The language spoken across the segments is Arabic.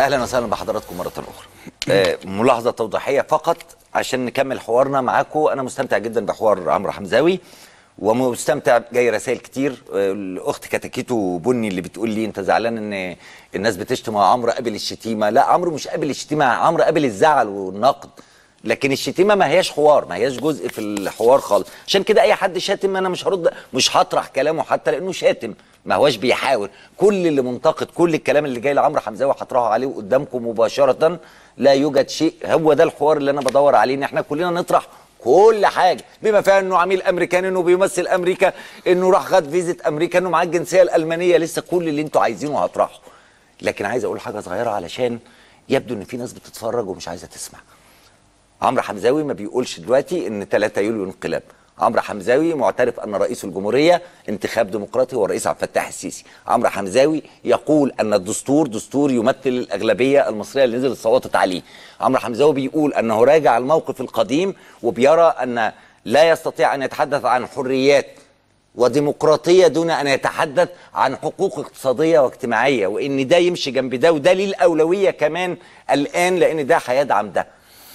اهلا وسهلا بحضراتكم مره اخرى آه، ملاحظه توضيحيه فقط عشان نكمل حوارنا معاكم انا مستمتع جدا بحوار عمرو حمزاوي ومستمتع جاي رسائل كتير آه، الاخت كتاكيتو بني اللي بتقول لي انت زعلان ان الناس بتشتم عمرو قابل الشتيمه لا عمرو مش قابل الشتيمه عمرو قابل الزعل والنقد لكن الشتيمه ما هياش حوار ما هياش جزء في الحوار خالص عشان كده اي حد شاتم انا مش هرد مش هطرح كلامه حتى لانه شاتم ما هواش بيحاول كل اللي منتقد كل الكلام اللي جاي لعمرو حمزاوي هطرحه عليه قدامكم مباشره لا يوجد شيء هو ده الحوار اللي انا بدور عليه ان احنا كلنا نطرح كل حاجه بما فيها انه عميل امريكاني انه بيمثل امريكا انه راح خد فيزه امريكا انه معاه الجنسيه الالمانيه لسه كل اللي انتوا عايزينه هطرحه لكن عايز اقول حاجه صغيره علشان يبدو ان في ناس بتتفرج ومش عايزه تسمع عمرو حمزاوي ما بيقولش دلوقتي ان 3 يوليو انقلاب عمرو حمزاوي معترف ان رئيس الجمهوريه انتخاب ديمقراطي هو الرئيس عبد الفتاح السيسي عمرو حمزاوي يقول ان الدستور دستور يمثل الاغلبيه المصريه اللي نزلت صوتت عليه عمرو حمزاوي بيقول انه راجع الموقف القديم وبيرى ان لا يستطيع ان يتحدث عن حريات وديمقراطيه دون ان يتحدث عن حقوق اقتصاديه واجتماعيه وان ده يمشي جنب ده وده ليه الاولويه كمان الان لان ده هيدعم ده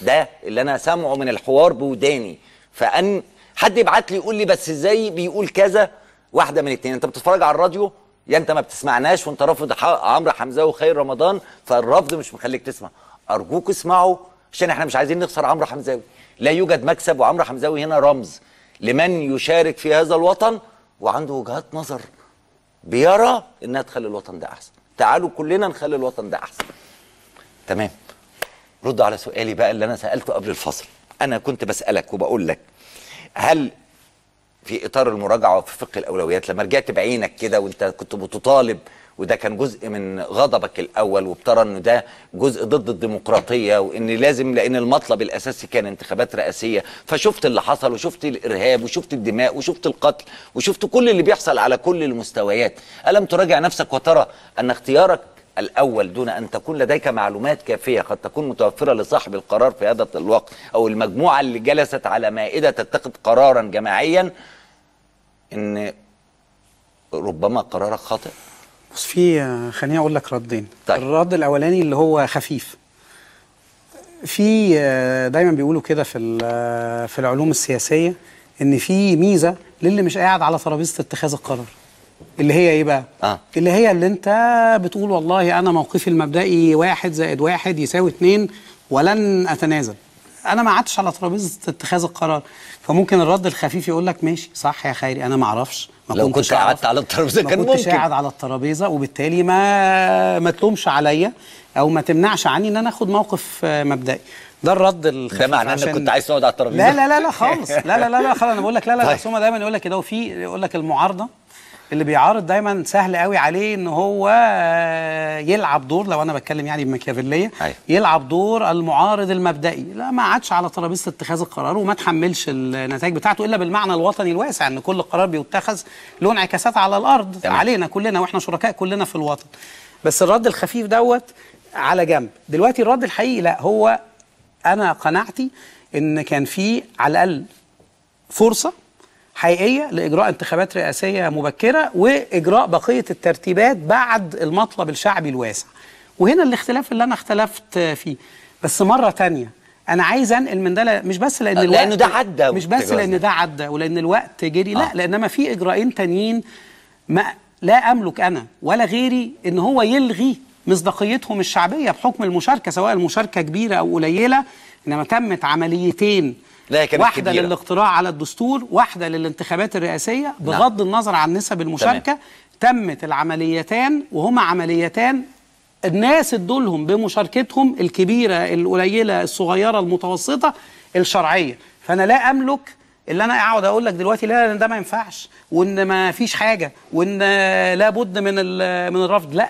ده اللي انا سامعه من الحوار بوداني فان حد يبعت لي يقول لي بس ازاي بيقول كذا واحده من اتنين انت بتتفرج على الراديو يا انت ما بتسمعناش وانت رافض عمرو حمزه وخير رمضان فالرفض مش مخليك تسمع ارجوك اسمعوا عشان احنا مش عايزين نخسر عمرو حمزاوي لا يوجد مكسب وعمرو حمزاوي هنا رمز لمن يشارك في هذا الوطن وعنده وجهات نظر بيرى انها تخلي الوطن ده احسن تعالوا كلنا نخلي الوطن ده احسن تمام رد على سؤالي بقى اللي انا سالته قبل الفصل انا كنت بسالك وبقول لك هل في اطار المراجعه وفي فقه الاولويات لما رجعت بعينك كده وانت كنت بتطالب وده كان جزء من غضبك الاول وبترى انه ده جزء ضد الديمقراطيه وان لازم لان المطلب الاساسي كان انتخابات رئاسيه فشفت اللي حصل وشفت الارهاب وشفت الدماء وشفت القتل وشفت كل اللي بيحصل على كل المستويات الم تراجع نفسك وترى ان اختيارك الأول دون أن تكون لديك معلومات كافية قد تكون متوفرة لصاحب القرار في هذا الوقت أو المجموعة اللي جلست على مائدة تتخذ قرارا جماعيا إن ربما قرارك خاطئ بص في خليني أقول لك ردين طيب. الرد الأولاني اللي هو خفيف في دايما بيقولوا كده في في العلوم السياسية إن في ميزة للي مش قاعد على ترابيزة اتخاذ القرار اللي هي ايه بقى؟ آه. اللي هي اللي انت بتقول والله انا موقفي المبدئي واحد زائد واحد يساوي اثنين ولن اتنازل. انا ما قعدتش على ترابيزه اتخاذ القرار فممكن الرد الخفيف يقول لك ماشي صح يا خيري انا ما اعرفش ما لو كنت قعدت على الترابيزه كان ممكن ما كنتش قاعد على الترابيزه وبالتالي ما ما تلومش عليا او ما تمنعش عني ان انا اخد موقف آه، مبدئي ده الرد الخفيف ده معناه انك كنت عايز تقعد على الترابيزه لا لا لا لا خالص لا لا لا لا خالص انا بقول لك لا لا لا طيب. دايما يقول لك كده وفي يقول لك المعارضه اللي بيعارض دايما سهل قوي عليه ان هو يلعب دور لو انا بتكلم يعني بمكيافيليه أيوه. يلعب دور المعارض المبدئي لا ما عادش على ترابيزه اتخاذ القرار وما تحملش النتائج بتاعته الا بالمعنى الوطني الواسع ان كل قرار بيتخذ له انعكاسات على الارض يعني. علينا كلنا واحنا شركاء كلنا في الوطن بس الرد الخفيف دوت على جنب دلوقتي الرد الحقيقي لا هو انا قناعتي ان كان في على الاقل فرصه حقيقيه لاجراء انتخابات رئاسيه مبكره واجراء بقيه الترتيبات بعد المطلب الشعبي الواسع وهنا الاختلاف اللي انا اختلفت فيه بس مره تانية انا عايز انقل من ده مش بس لان الوقت لانه ده عدى مش بس لان ده عدى ولان الوقت جري آه. لا لانما في اجراءين تانيين ما لا املك انا ولا غيري ان هو يلغي مصداقيتهم الشعبيه بحكم المشاركه سواء المشاركه كبيره او قليله انما تمت عمليتين لا كانت واحده كبيرة. للاقتراع على الدستور واحده للانتخابات الرئاسيه نعم. بغض نعم. النظر عن نسب المشاركه تمام. تمت العمليتان وهما عمليتان الناس ادولهم بمشاركتهم الكبيره القليله الصغيره المتوسطه الشرعيه فانا لا املك اللي انا اقعد اقول لك دلوقتي لا ده ما ينفعش وان ما فيش حاجه وان لابد من من الرفض لا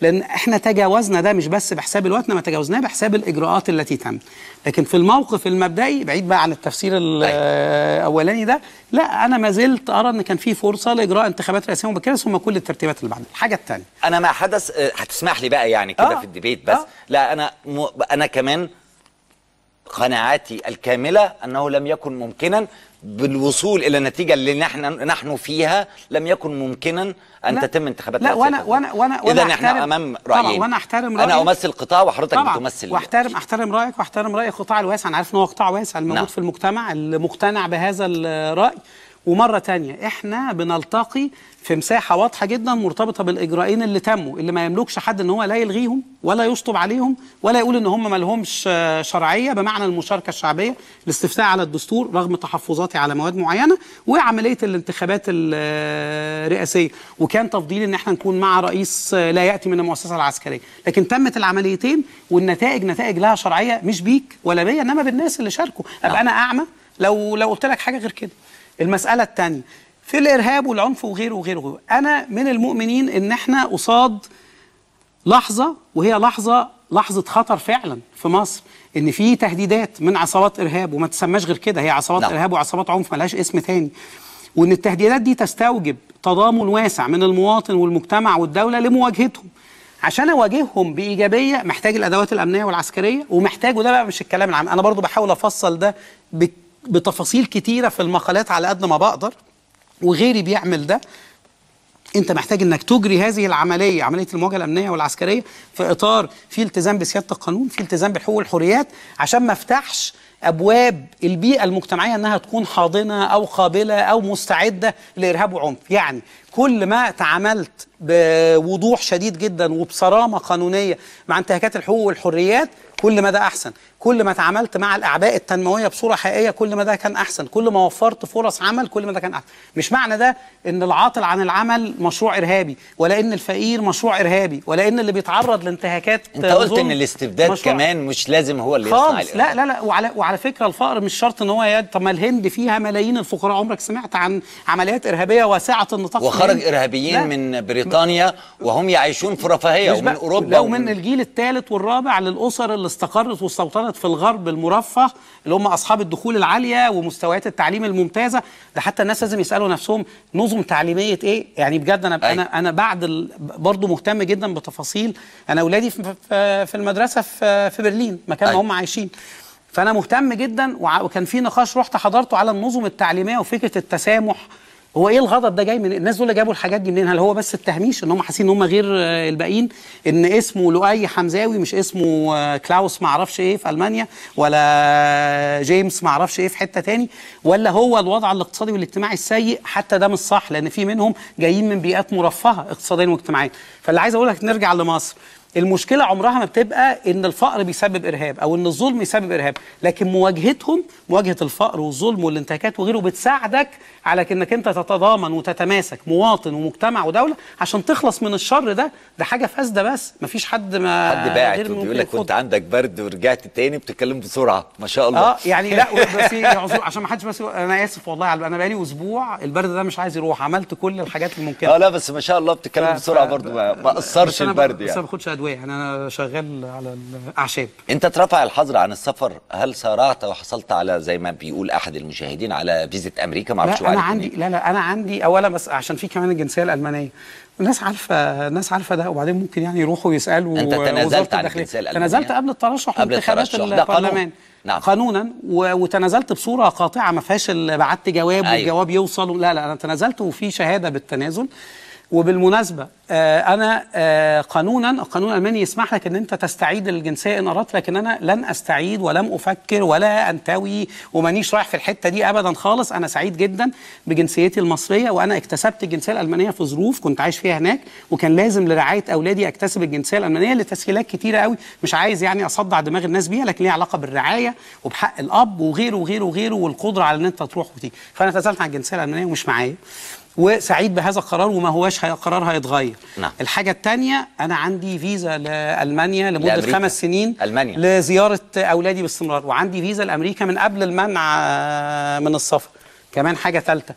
لان احنا تجاوزنا ده مش بس بحساب الوقت ما تجاوزناه بحساب الاجراءات التي تم لكن في الموقف المبدئي بعيد بقى عن التفسير الاولاني ده لا انا ما زلت ارى ان كان في فرصه لاجراء انتخابات رئاسيه مبكره ثم كل الترتيبات اللي بعدها الحاجه الثانيه انا ما حدث آه، هتسمح لي بقى يعني كده آه. في الديبيت بس آه. لا انا م... انا كمان قناعاتي الكاملة أنه لم يكن ممكنا بالوصول إلى النتيجة اللي نحن نحن فيها لم يكن ممكنا أن لا تتم انتخابات لا وأنا وأنا وأنا إذا نحن أمام رأيين وأنا أحترم رأيك أنا أمثل قطاع وحضرتك بتمثل وأحترم أحترم رأيك وأحترم رأي القطاع الواسع أنا عارف إن هو قطاع واسع الموجود نعم. في المجتمع المقتنع بهذا الرأي ومرة تانية احنا بنلتقي في مساحة واضحة جدا مرتبطة بالإجرائين اللي تموا اللي ما يملكش حد ان هو لا يلغيهم ولا يشطب عليهم ولا يقول ان هم مالهمش شرعية بمعنى المشاركة الشعبية الاستفتاء على الدستور رغم تحفظاتي على مواد معينة وعملية الانتخابات الرئاسية وكان تفضيل ان احنا نكون مع رئيس لا يأتي من المؤسسة العسكرية لكن تمت العمليتين والنتائج نتائج لها شرعية مش بيك ولا بيا انما بالناس اللي شاركوا ابقى نعم. انا اعمى لو لو قلت لك حاجة غير كده المسألة الثانية في الإرهاب والعنف وغيره وغيره وغير. أنا من المؤمنين إن إحنا قصاد لحظة وهي لحظة لحظة خطر فعلا في مصر ان في تهديدات من عصابات ارهاب وما تسماش غير كده هي عصابات لا. نعم. ارهاب وعصابات عنف ملهاش اسم تاني وان التهديدات دي تستوجب تضامن واسع من المواطن والمجتمع والدوله لمواجهتهم عشان اواجههم بايجابيه محتاج الادوات الامنيه والعسكريه ومحتاج وده بقى مش الكلام العام انا برضو بحاول افصل ده بتفاصيل كتيرة في المقالات على قد ما بقدر وغيري بيعمل ده انت محتاج انك تجري هذه العمليه عمليه المواجهه الامنيه والعسكريه في اطار في التزام بسياده القانون في التزام بالحقوق والحريات عشان ما افتحش ابواب البيئه المجتمعيه انها تكون حاضنه او قابله او مستعده لارهاب وعنف يعني كل ما تعاملت بوضوح شديد جدا وبصرامه قانونيه مع انتهاكات الحقوق والحريات كل ما ده احسن كل ما تعاملت مع الاعباء التنمويه بصوره حقيقيه كل ما ده كان احسن كل ما وفرت فرص عمل كل ما ده كان احسن مش معنى ده ان العاطل عن العمل مشروع ارهابي ولا ان الفقير مشروع ارهابي ولا ان اللي بيتعرض لانتهاكات انت قلت ان الاستبداد مشروع. كمان مش لازم هو اللي يصنع خالص لا لا لا وعلى وعلى فكره الفقر مش شرط ان هو يد طب ما الهند فيها ملايين الفقراء عمرك سمعت عن عمليات ارهابيه واسعه النطاق وخرج ارهابيين لا. من بريطانيا بريطانيا وهم يعيشون في رفاهيه ومن اوروبا لو من الجيل الثالث والرابع للاسر اللي استقرت واستوطنت في الغرب المرفه اللي هم اصحاب الدخول العاليه ومستويات التعليم الممتازه ده حتى الناس لازم يسالوا نفسهم نظم تعليميه ايه يعني بجد انا أي. انا انا بعد برضه مهتم جدا بتفاصيل انا اولادي في في المدرسه في في برلين مكان ما هم عايشين فانا مهتم جدا وكان في نقاش رحت حضرته على النظم التعليميه وفكره التسامح هو ايه الغضب ده جاي من الناس دول جابوا الحاجات دي منين هل هو بس التهميش ان هم حاسين ان هم غير الباقيين ان اسمه لؤي حمزاوي مش اسمه آه، كلاوس ما اعرفش ايه في المانيا ولا جيمس ما اعرفش ايه في حته تاني ولا هو الوضع الاقتصادي والاجتماعي السيء حتى ده مش صح لان في منهم جايين من بيئات مرفهه اقتصاديا واجتماعيا فاللي عايز اقول لك نرجع لمصر المشكله عمرها ما بتبقى ان الفقر بيسبب ارهاب او ان الظلم يسبب ارهاب لكن مواجهتهم مواجهه الفقر والظلم والانتهاكات وغيره بتساعدك على انك انت تتضامن وتتماسك مواطن ومجتمع ودوله عشان تخلص من الشر ده ده حاجه فاسده بس مفيش حد ما حد باعت وبيقول لك كنت عندك برد ورجعت تاني بتتكلم بسرعه ما شاء الله اه يعني لا بس عشان ما حدش بس انا اسف والله انا بقالي اسبوع البرد ده مش عايز يروح عملت كل الحاجات الممكنه اه لا بس ما شاء الله بتتكلم بسرعه برضه ما قصرش البرد يعني بس ما يعني انا شغال على الاعشاب انت اترفع الحظر عن السفر هل سارعت وحصلت على زي ما بيقول احد المشاهدين على فيزا امريكا ما اعرفش لا انا عندي لا لا انا عندي اولا بس عشان في كمان الجنسيه الالمانيه الناس عارفه الناس عارفه ده وبعدين ممكن يعني يروحوا يسالوا انت تنازلت عن الجنسيه الالمانيه تنازلت قبل الترشح قبل الترشح البرلمان نعم. قانونا وتنازلت بصوره قاطعه ما فيهاش بعت جواب أيوة. والجواب يوصل لا لا انا تنازلت وفي شهاده بالتنازل وبالمناسبة آه، أنا آه، قانونا القانون الألماني يسمح لك أن أنت تستعيد الجنسية إن أردت لكن أنا لن أستعيد ولم أفكر ولا أنتوي ومانيش رايح في الحتة دي أبدا خالص أنا سعيد جدا بجنسيتي المصرية وأنا اكتسبت الجنسية الألمانية في ظروف كنت عايش فيها هناك وكان لازم لرعاية أولادي أكتسب الجنسية الألمانية لتسهيلات كتيرة قوي مش عايز يعني أصدع دماغ الناس بيها لكن ليها علاقة بالرعاية وبحق الأب وغيره وغيره وغيره والقدرة على أن أنت تروح وتيجي فأنا تسألت عن الجنسية الألمانية ومش معايا وسعيد بهذا القرار وما هواش قرار هيتغير نعم. الحاجه الثانيه انا عندي فيزا لالمانيا لمده لأمريكا. خمس سنين ألمانيا. لزياره اولادي باستمرار وعندي فيزا لامريكا من قبل المنع من السفر كمان حاجه ثالثه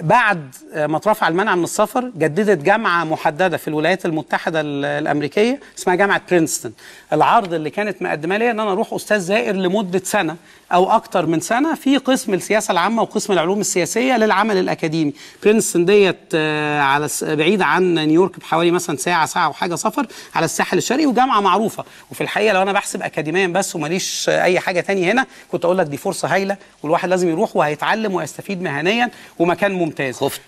بعد ما اترفع المنع من السفر جددت جامعه محدده في الولايات المتحده الامريكيه اسمها جامعه برينستون العرض اللي كانت مقدمه لي ان انا اروح استاذ زائر لمده سنه او اكتر من سنه في قسم السياسه العامه وقسم العلوم السياسيه للعمل الاكاديمي برينستون ديت آه، على بعيده عن نيويورك بحوالي مثلا ساعه ساعه وحاجه سفر على الساحل الشرقي وجامعه معروفه وفي الحقيقه لو انا بحسب اكاديميا بس وماليش اي حاجه تانية هنا كنت اقول لك دي فرصه هايله والواحد لازم يروح وهيتعلم ويستفيد مهنيا وما مكان ممتاز خفت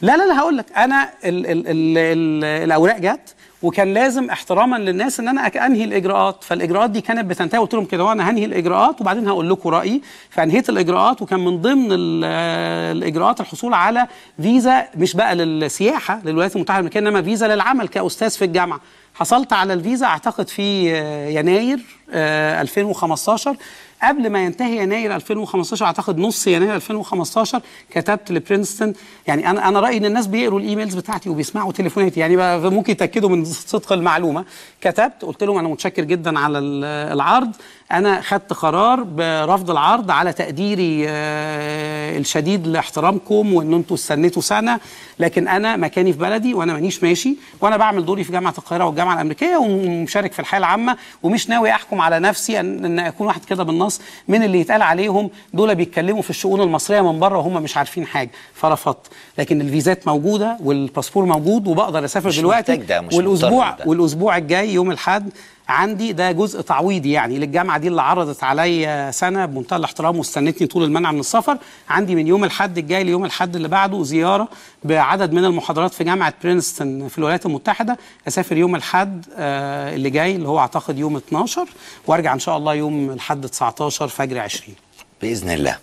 لا لا لا هقول لك انا الـ الـ الـ الـ الاوراق جت وكان لازم احتراما للناس ان انا انهي الاجراءات فالاجراءات دي كانت بتنتهي قلت لهم كده وانا هنهي الاجراءات وبعدين هقول لكم رايي فانهيت الاجراءات وكان من ضمن آه، الاجراءات الحصول على فيزا مش بقى للسياحه للولايات المتحده الامريكيه انما فيزا للعمل كاستاذ في الجامعه حصلت على الفيزا اعتقد في آه، يناير 2015 آه، قبل ما ينتهي يناير 2015 اعتقد نص يناير 2015 كتبت لبرينستون يعني انا انا رايي ان الناس بيقروا الايميلز بتاعتي وبيسمعوا تليفوناتي يعني ممكن يتاكدوا من صدق المعلومه كتبت قلت لهم انا متشكر جدا على العرض انا خدت قرار برفض العرض على تقديري آه، الشديد لاحترامكم وان انتم استنيتوا سنه لكن انا مكاني في بلدي وانا مانيش ماشي وانا بعمل دوري في جامعه القاهره والجامعه الامريكيه ومشارك في الحياه العامه ومش ناوي احكم على نفسي ان اكون واحد كده بالنص ونص من اللي يتقال عليهم دول بيتكلموا في الشؤون المصريه من بره وهم مش عارفين حاجه فرفضت لكن الفيزات موجوده والباسبور موجود وبقدر اسافر دلوقتي والاسبوع والاسبوع الجاي يوم الاحد عندي ده جزء تعويضي يعني للجامعه دي اللي عرضت عليا سنه بمنتهى الاحترام واستنتني طول المنع من السفر عندي من يوم الاحد الجاي ليوم الاحد اللي بعده زياره بعدد من المحاضرات في جامعه برينستون في الولايات المتحده اسافر يوم الاحد آه، اللي جاي اللي هو اعتقد يوم 12 وارجع ان شاء الله يوم الاحد 19 فجر 20 باذن الله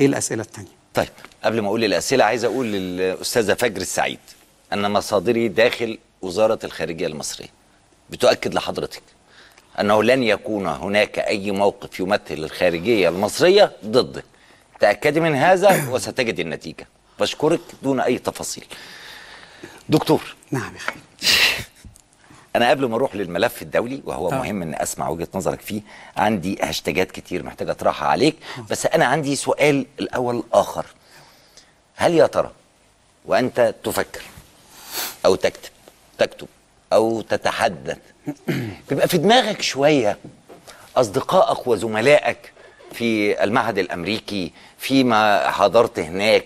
ايه الاسئله الثانيه طيب قبل ما اقول الاسئله عايز اقول للاستاذه فجر السعيد ان مصادري داخل وزاره الخارجيه المصريه بتؤكد لحضرتك أنه لن يكون هناك أي موقف يمثل الخارجية المصرية ضدك تأكدي من هذا وستجد النتيجة بشكرك دون أي تفاصيل دكتور نعم يا خالد انا قبل ما اروح للملف الدولي وهو طبعا. مهم ان اسمع وجهه نظرك فيه عندي هاشتاجات كتير محتاجه اطرحها عليك نعم. بس انا عندي سؤال الاول اخر هل يا ترى وانت تفكر او تكتب تكتب او تتحدث بيبقى في دماغك شويه اصدقائك وزملائك في المعهد الامريكي فيما حضرت هناك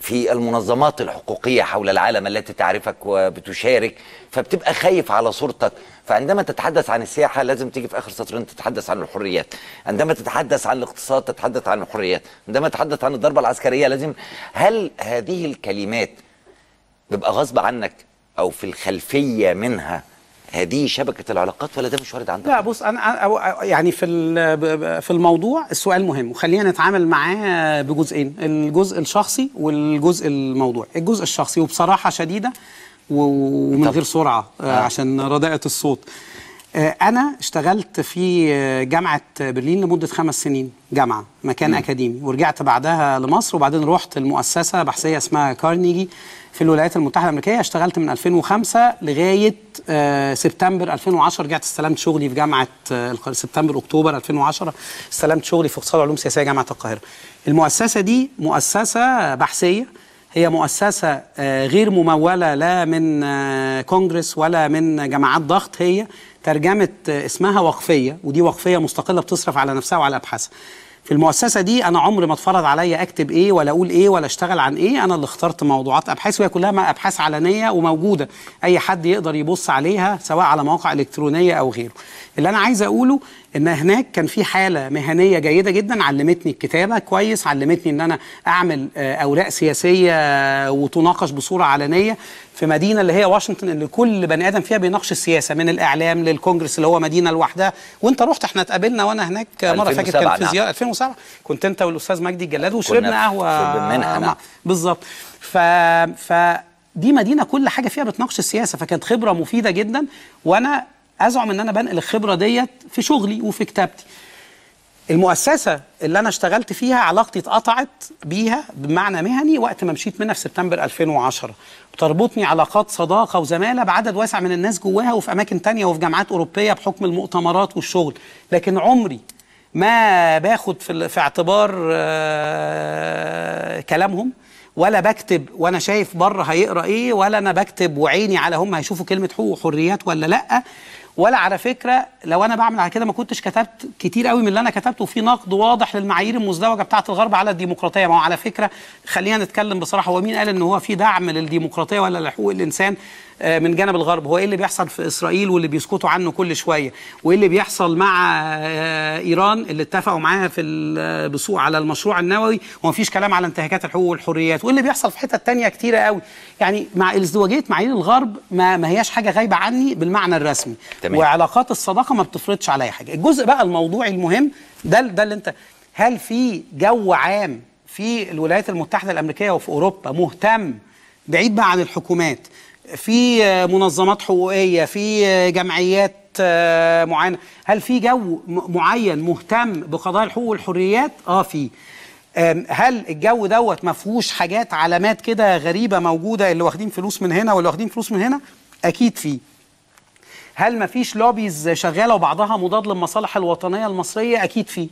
في المنظمات الحقوقيه حول العالم التي تعرفك وبتشارك فبتبقى خايف على صورتك فعندما تتحدث عن السياحه لازم تيجي في اخر سطرين تتحدث عن الحريات عندما تتحدث عن الاقتصاد تتحدث عن الحريات عندما تتحدث عن الضربه العسكريه لازم هل هذه الكلمات بيبقى غصب عنك او في الخلفيه منها هذه شبكه العلاقات ولا ده مش وارد عندك لا بص انا يعني في في الموضوع السؤال مهم وخلينا نتعامل معاه بجزئين الجزء الشخصي والجزء الموضوعي الجزء الشخصي وبصراحه شديده ومن غير سرعه آه، آه. عشان رداءه الصوت آه، أنا اشتغلت في جامعة برلين لمدة خمس سنين جامعة مكان م. أكاديمي ورجعت بعدها لمصر وبعدين رحت المؤسسة بحثية اسمها كارنيجي في الولايات المتحده الامريكيه اشتغلت من 2005 لغايه آه، سبتمبر 2010 رجعت استلمت شغلي في جامعه آه، سبتمبر اكتوبر 2010 استلمت شغلي في اقتصاد وعلوم سياسيه جامعه القاهره المؤسسه دي مؤسسه بحثيه هي مؤسسة آه، غير ممولة لا من كونجرس ولا من جماعات ضغط هي ترجمة اسمها وقفية ودي وقفية مستقلة بتصرف على نفسها وعلى أبحاثها في المؤسسه دي انا عمري ما اتفرض عليا اكتب ايه ولا اقول ايه ولا اشتغل عن ايه انا اللي اخترت موضوعات ابحاث وهي كلها ابحاث علنيه وموجوده اي حد يقدر يبص عليها سواء على مواقع الكترونيه او غيره اللي انا عايز اقوله ان هناك كان في حاله مهنيه جيده جدا علمتني الكتابه كويس علمتني ان انا اعمل آه، اوراق سياسيه آه، وتناقش بصوره علنيه في مدينه اللي هي واشنطن اللي كل بني ادم فيها بيناقش السياسه من الاعلام للكونجرس اللي هو مدينه لوحدها وانت رحت احنا اتقابلنا وانا هناك مره فاكر كان في زياره 2007 كنت انت والاستاذ مجدي الجلاد وشربنا قهوه نعم. بالظبط ف ف دي مدينه كل حاجه فيها بتناقش السياسه فكانت خبره مفيده جدا وانا ازعم ان انا بنقل الخبره ديت في شغلي وفي كتابتي المؤسسة اللي أنا اشتغلت فيها علاقتي اتقطعت بيها بمعنى مهني وقت ما مشيت منها في سبتمبر 2010 بتربطني علاقات صداقة وزمالة بعدد واسع من الناس جواها وفي أماكن تانية وفي جامعات أوروبية بحكم المؤتمرات والشغل لكن عمري ما باخد في, في اعتبار آه، كلامهم ولا بكتب وانا شايف بره هيقرا ايه ولا انا بكتب وعيني على هم هيشوفوا كلمه حقوق وحريات ولا لا ولا على فكره لو انا بعمل على كده ما كنتش كتبت كتير قوي من اللي انا كتبته وفي نقد واضح للمعايير المزدوجه بتاعه الغرب على الديمقراطيه ما هو على فكره خلينا نتكلم بصراحه هو مين قال ان هو في دعم للديمقراطيه ولا لحقوق الانسان آه، من جانب الغرب هو ايه اللي بيحصل في اسرائيل واللي بيسكتوا عنه كل شويه وايه اللي بيحصل مع آه، آه، ايران اللي اتفقوا معاها في البصوق على المشروع النووي ومفيش كلام على انتهاكات الحقوق والحريات وايه اللي بيحصل في حتت تانية كتيره قوي يعني مع ازدواجيه معايير الغرب ما, ما هياش حاجه غايبه عني بالمعنى الرسمي تمام. وعلاقات الصداقه ما بتفرضش عليا حاجه الجزء بقى الموضوعي المهم ده ده اللي انت هل في جو عام في الولايات المتحده الامريكيه وفي اوروبا مهتم بعيد بقى عن الحكومات في آه، منظمات حقوقيه في آه، جمعيات آه، معينه هل في جو معين مهتم بقضايا الحقوق والحريات اه في هل الجو دوت ما فيهوش حاجات علامات كده غريبه موجوده اللي واخدين فلوس من هنا واللي واخدين فلوس من هنا اكيد فيه هل ما فيش لوبيز شغاله وبعضها مضاد للمصالح الوطنيه المصريه اكيد فيه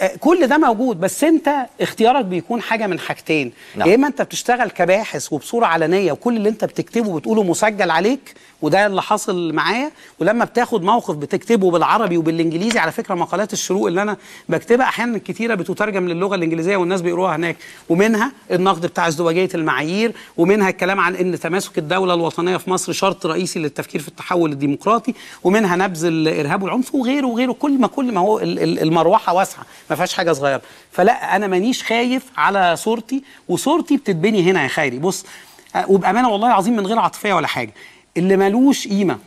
آه، كل ده موجود بس انت اختيارك بيكون حاجه من حاجتين نعم. يا اما انت بتشتغل كباحث وبصوره علنيه وكل اللي انت بتكتبه بتقوله مسجل عليك وده اللي حصل معايا ولما بتاخد موقف بتكتبه بالعربي وبالانجليزي على فكره مقالات الشروق اللي انا بكتبها احيانا كتيره بتترجم للغه الانجليزيه والناس بيقروها هناك ومنها النقد بتاع ازدواجيه المعايير ومنها الكلام عن ان تماسك الدوله الوطنيه في مصر شرط رئيسي للتفكير في التحول الديمقراطي ومنها نبذ الارهاب والعنف وغيره وغيره كل ما كل ما هو المروحه واسعه ما فيهاش حاجه صغيره فلا انا مانيش خايف على صورتي وصورتي بتتبني هنا يا خيري بص وبامانه والله العظيم من غير عاطفيه ولا حاجه اللي ملوش قيمه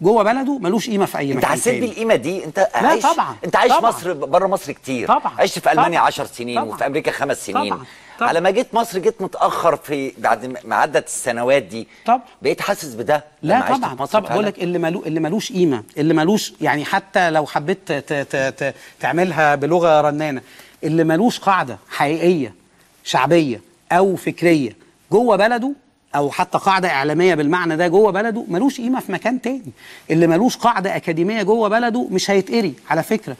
جوه بلده ملوش قيمه في اي مكان انت حسيت بالقيمه دي انت لا عايش طبعا انت عايش طبعًا مصر بره مصر كتير طبعا عشت في المانيا 10 سنين طبعًا وفي امريكا خمس سنين طبعًا طب. على ما جيت مصر جيت متاخر في بعد ما عدت السنوات دي طب بقيت حاسس بده لا طبعا طبعا بقول لك اللي ملو اللي ملوش قيمه اللي ملوش يعني حتى لو حبيت ت... ت... ت... تعملها بلغه رنانه اللي ملوش قاعده حقيقيه شعبيه او فكريه جوه بلده او حتى قاعده اعلاميه بالمعنى ده جوه بلده ملوش قيمه في مكان تاني اللي ملوش قاعده اكاديميه جوه بلده مش هيتقري على فكره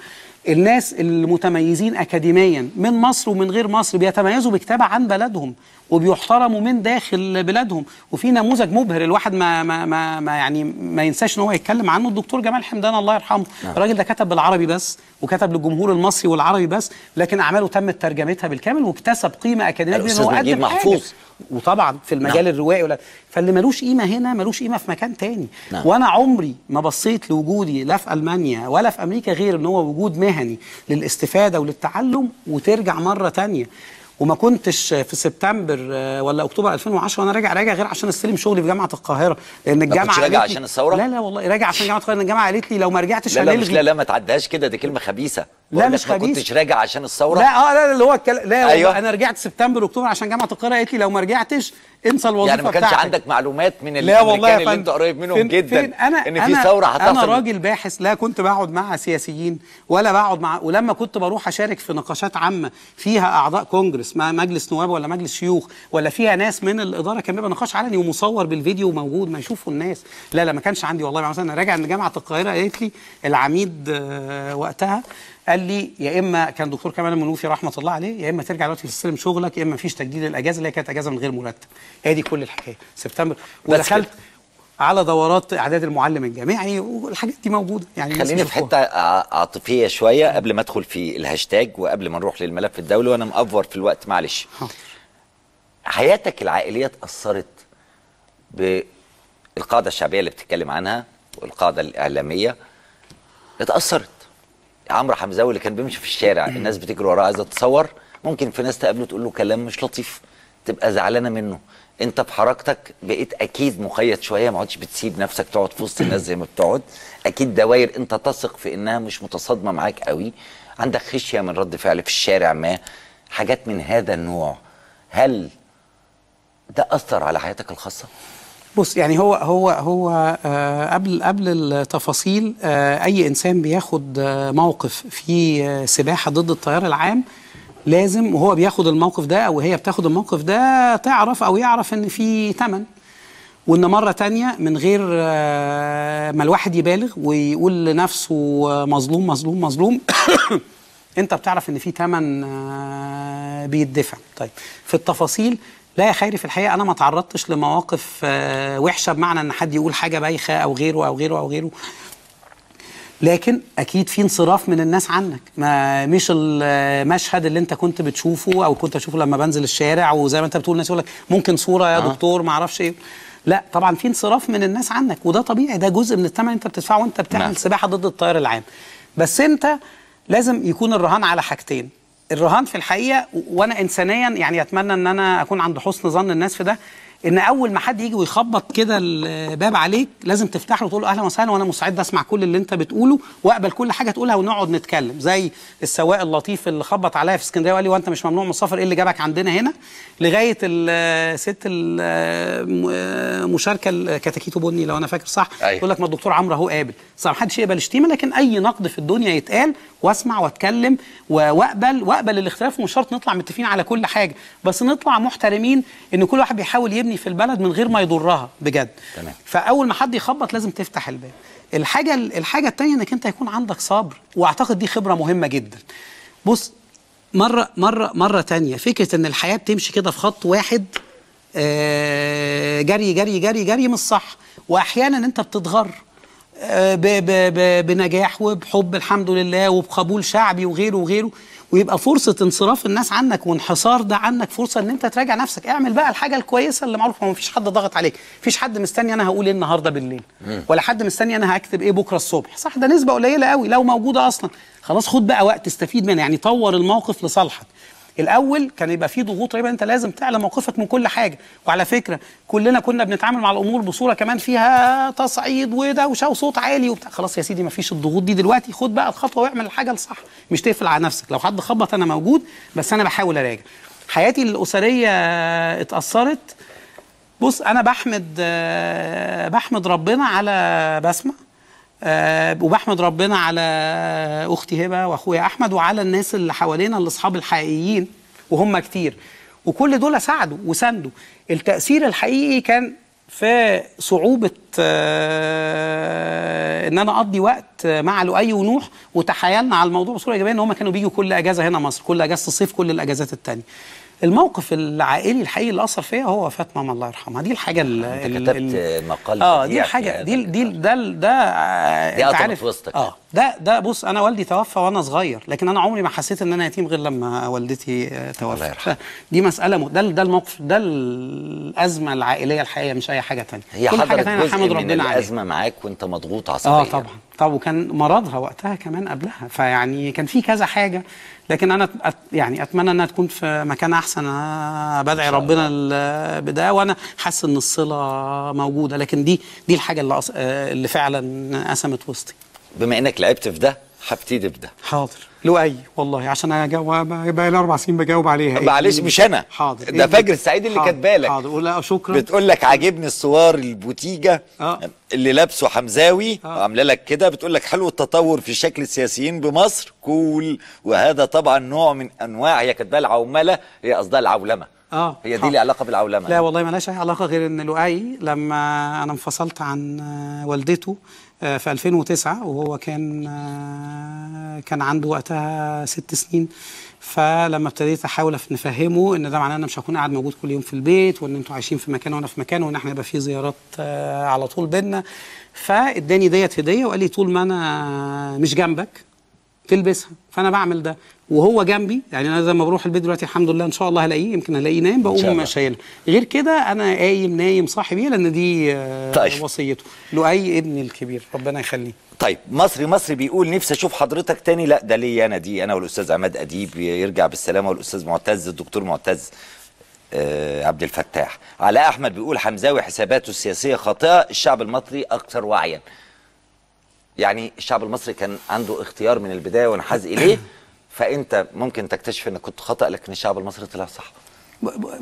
الناس المتميزين أكاديميا من مصر ومن غير مصر بيتميزوا بكتابة عن بلدهم وبيحترموا من داخل بلادهم وفي نموذج مبهر الواحد ما ما ما, ما يعني ما ينساش ان هو يتكلم عنه الدكتور جمال حمدان الله يرحمه نعم. الراجل ده كتب بالعربي بس وكتب للجمهور المصري والعربي بس لكن اعماله تمت ترجمتها بالكامل واكتسب قيمه اكاديميه لانه هو قدم محفوظ وطبعا في المجال نعم. الروائي ولا فاللي ملوش قيمه هنا ملوش قيمه في مكان تاني نعم. وانا عمري ما بصيت لوجودي لا في المانيا ولا في امريكا غير ان هو وجود مهني للاستفاده وللتعلم وترجع مره تانيه وما كنتش في سبتمبر آه، ولا اكتوبر 2010 وانا راجع راجع غير عشان استلم شغلي في جامعه القاهره لان الجامعه راجع عشان الثوره لا لا والله راجع عشان جامعه القاهره لان الجامعه قالت لي لو ما رجعتش لا لا مش لا لا ما تعداهاش كده دي كلمه خبيثه لا مش خبيث ما كنتش راجع عشان الثوره لا اه لا اللي هو الكلام لا أيوة. انا رجعت سبتمبر اكتوبر عشان جامعه القاهره قالت لي لو ما رجعتش انسى الوظيفه يعني ما كانش بتاعتك. عندك معلومات من لا والله اللي انت قريب منهم فين جدا فين أنا ان في ثوره هتحصل انا راجل باحث لا كنت بقعد مع سياسيين ولا بقعد مع ولما كنت بروح اشارك في نقاشات عامه فيها اعضاء كونجرس مع مجلس نواب ولا مجلس شيوخ ولا فيها ناس من الاداره كان بيبقى نقاش علني ومصور بالفيديو وموجود ما يشوفه الناس لا لا ما كانش عندي والله مثلا انا راجع من جامعه القاهره قالت لي العميد آه، وقتها قال لي يا اما كان دكتور كمال المنوفي رحمه الله عليه يا اما ترجع دلوقتي تستلم شغلك يا اما مفيش تجديد الاجازه اللي هي كانت اجازه من غير مرتب هي دي كل الحكايه سبتمبر ودخلت على دورات اعداد المعلم الجامعي والحاجات يعني دي موجوده يعني خليني في حته عاطفيه شويه قبل ما ادخل في الهاشتاج وقبل ما نروح للملف الدولي وانا مأفور في الوقت معلش حياتك العائليه اتاثرت بالقاعده الشعبيه اللي بتتكلم عنها والقاعده الاعلاميه اتاثرت عمرو حمزاوي اللي كان بيمشي في الشارع الناس بتجري وراه عايزه تتصور ممكن في ناس تقابله تقول له كلام مش لطيف تبقى زعلانه منه انت في حركتك بقيت اكيد مخيط شويه ما عادش بتسيب نفسك تقعد في وسط الناس زي ما بتقعد اكيد دوائر انت تثق في انها مش متصادمه معاك قوي عندك خشيه من رد فعل في الشارع ما حاجات من هذا النوع هل ده اثر على حياتك الخاصه بص يعني هو هو هو آه، قبل قبل التفاصيل آه، اي انسان بياخد آه، موقف في سباحه ضد التيار العام لازم وهو بياخد الموقف ده او هي بتاخد الموقف ده تعرف او يعرف ان في ثمن وان مره تانية من غير ما الواحد يبالغ ويقول لنفسه مظلوم مظلوم مظلوم انت بتعرف ان في ثمن بيدفع طيب في التفاصيل لا يا خيري في الحقيقه انا ما تعرضتش لمواقف آه، وحشه بمعنى ان حد يقول حاجه بايخه او غيره او غيره او غيره لكن اكيد في انصراف من الناس عنك ما مش المشهد اللي انت كنت بتشوفه او كنت اشوفه لما بنزل الشارع وزي ما انت بتقول الناس يقول لك ممكن صوره يا آه. دكتور ما اعرفش ايه لا طبعا في انصراف من الناس عنك وده طبيعي ده جزء من الثمن انت بتدفعه وانت بتعمل نعم. سباحه ضد التيار العام بس انت لازم يكون الرهان على حاجتين الرهان في الحقيقه وانا انسانيا يعني اتمنى ان انا اكون عند حسن ظن الناس في ده ان اول ما حد يجي ويخبط كده الباب عليك لازم تفتح له وتقول له اهلا وسهلا وانا مستعد اسمع كل اللي انت بتقوله واقبل كل حاجه تقولها ونقعد نتكلم زي السواق اللطيف اللي خبط عليا في اسكندريه وقال لي وانت مش ممنوع من السفر ايه اللي جابك عندنا هنا لغايه الست المشاركه الكتاكيتو بني لو انا فاكر صح أيوة. تقول لك ما الدكتور عمرو اهو قابل صح محدش يقبل الشتيمه لكن اي نقد في الدنيا يتقال واسمع واتكلم واقبل واقبل الاختلاف ومش شرط نطلع متفقين على كل حاجه بس نطلع محترمين ان كل واحد بيحاول يبني في البلد من غير ما يضرها بجد تمام. فاول ما حد يخبط لازم تفتح الباب الحاجه الحاجه الثانيه انك انت يكون عندك صبر واعتقد دي خبره مهمه جدا بص مره مره مره تانية فكره ان الحياه بتمشي كده في خط واحد آه، جري جري جري جري مش صح واحيانا انت بتتغر آه، بنجاح وبحب الحمد لله وبقبول شعبي وغيره وغيره ويبقى فرصه انصراف الناس عنك وانحصار ده عنك فرصه ان انت تراجع نفسك اعمل بقى الحاجه الكويسه اللي معروفه ما فيش حد ضغط عليك فيش حد مستني انا هقول ايه النهارده بالليل ولا حد مستني انا هكتب ايه بكره الصبح صح ده نسبه قليله قوي لو موجوده اصلا خلاص خد بقى وقت استفيد منها يعني طور الموقف لصالحك الاول كان يبقى في ضغوط يبقى انت لازم تعلم موقفك من كل حاجه وعلى فكره كلنا كنا بنتعامل مع الامور بصوره كمان فيها تصعيد ودوشه وصوت عالي وبتاع خلاص يا سيدي ما فيش الضغوط دي دلوقتي خد بقى الخطوه واعمل الحاجه الصح مش تقفل على نفسك لو حد خبط انا موجود بس انا بحاول اراجع حياتي الاسريه اتاثرت بص انا بحمد بحمد ربنا على بسمه آه، وبحمد ربنا على اختي هبه واخويا احمد وعلى الناس اللي حوالينا الاصحاب الحقيقيين وهم كتير وكل دول ساعدوا وساندوا التاثير الحقيقي كان في صعوبه آه، ان انا اقضي وقت مع لؤي ونوح وتحايلنا على الموضوع بصوره ايجابيه ان هم كانوا بيجوا كل اجازه هنا مصر كل اجازه الصيف كل الاجازات الثانيه الموقف العائلي الحقيقي اللي اثر فيا هو وفاه ماما الله يرحمها دي الحاجه اللي آه، انت كتبت مقال اه دي الحاجه دي دي ده ده دي قطمت وسطك اه ده ده بص انا والدي توفى وانا صغير لكن انا عمري ما حسيت ان انا يتيم غير لما والدتي آه، توفت دي مساله ده ده الموقف ده الازمه العائليه الحقيقيه مش اي حاجه ثانيه هي كل حاجه ثانيه الحمد ربنا عليها الازمه معاك وانت مضغوط آه، عصبيا اه طبعا طب وكان مرضها وقتها كمان قبلها فيعني كان في كذا حاجه لكن انا يعني اتمنى انها تكون في مكان احسن انا بدعي ربنا بده وانا حاسس ان الصله موجوده لكن دي دي الحاجه اللي اللي فعلا قسمت وسطي بما انك لعبت في ده هبتدي بده حاضر لؤي والله عشان اجاوب بقى لي اربع سنين بجاوب عليها إيه؟ معلش مش انا حاضر ده إيه فجر السعيد اللي كاتبه لك حاضر ولا شكرا بتقول لك عاجبني الصوار البوتيجه آه. اللي لابسه حمزاوي آه. عامله لك كده بتقول لك حلو التطور في شكل السياسيين بمصر كول وهذا طبعا نوع من انواع هي كاتبه العومله هي قصدها العولمه اه هي دي لها علاقه بالعولمه لا والله ما لهاش اي علاقه غير ان لؤي لما انا انفصلت عن آه، والدته آه، في 2009 وهو كان آه، كان عنده وقتها ست سنين فلما ابتديت احاول نفهمه ان ده معناه انا مش هكون قاعد موجود كل يوم في البيت وان انتوا عايشين في مكان وانا في مكان وان احنا يبقى في زيارات على طول بينا فاداني ديت هديه وقال لي طول ما انا مش جنبك تلبسها فانا بعمل ده وهو جنبي يعني انا لما بروح البيت دلوقتي الحمد لله ان شاء الله هلاقيه يمكن هلاقيه نايم بقوم شايل غير كده انا قايم نايم صاحي بيه لان دي آه، طيب. وصيته لؤي ابني الكبير ربنا يخليه طيب مصري مصري بيقول نفسي اشوف حضرتك تاني لا ده ليا انا دي انا والاستاذ عماد اديب يرجع بالسلامه والاستاذ معتز الدكتور معتز آه عبد الفتاح علاء احمد بيقول حمزاوي حساباته السياسيه خاطئه الشعب المصري اكثر وعيا يعني الشعب المصري كان عنده اختيار من البدايه وانحاز اليه فانت ممكن تكتشف انك كنت خطا لكن الشعب المصري طلع صح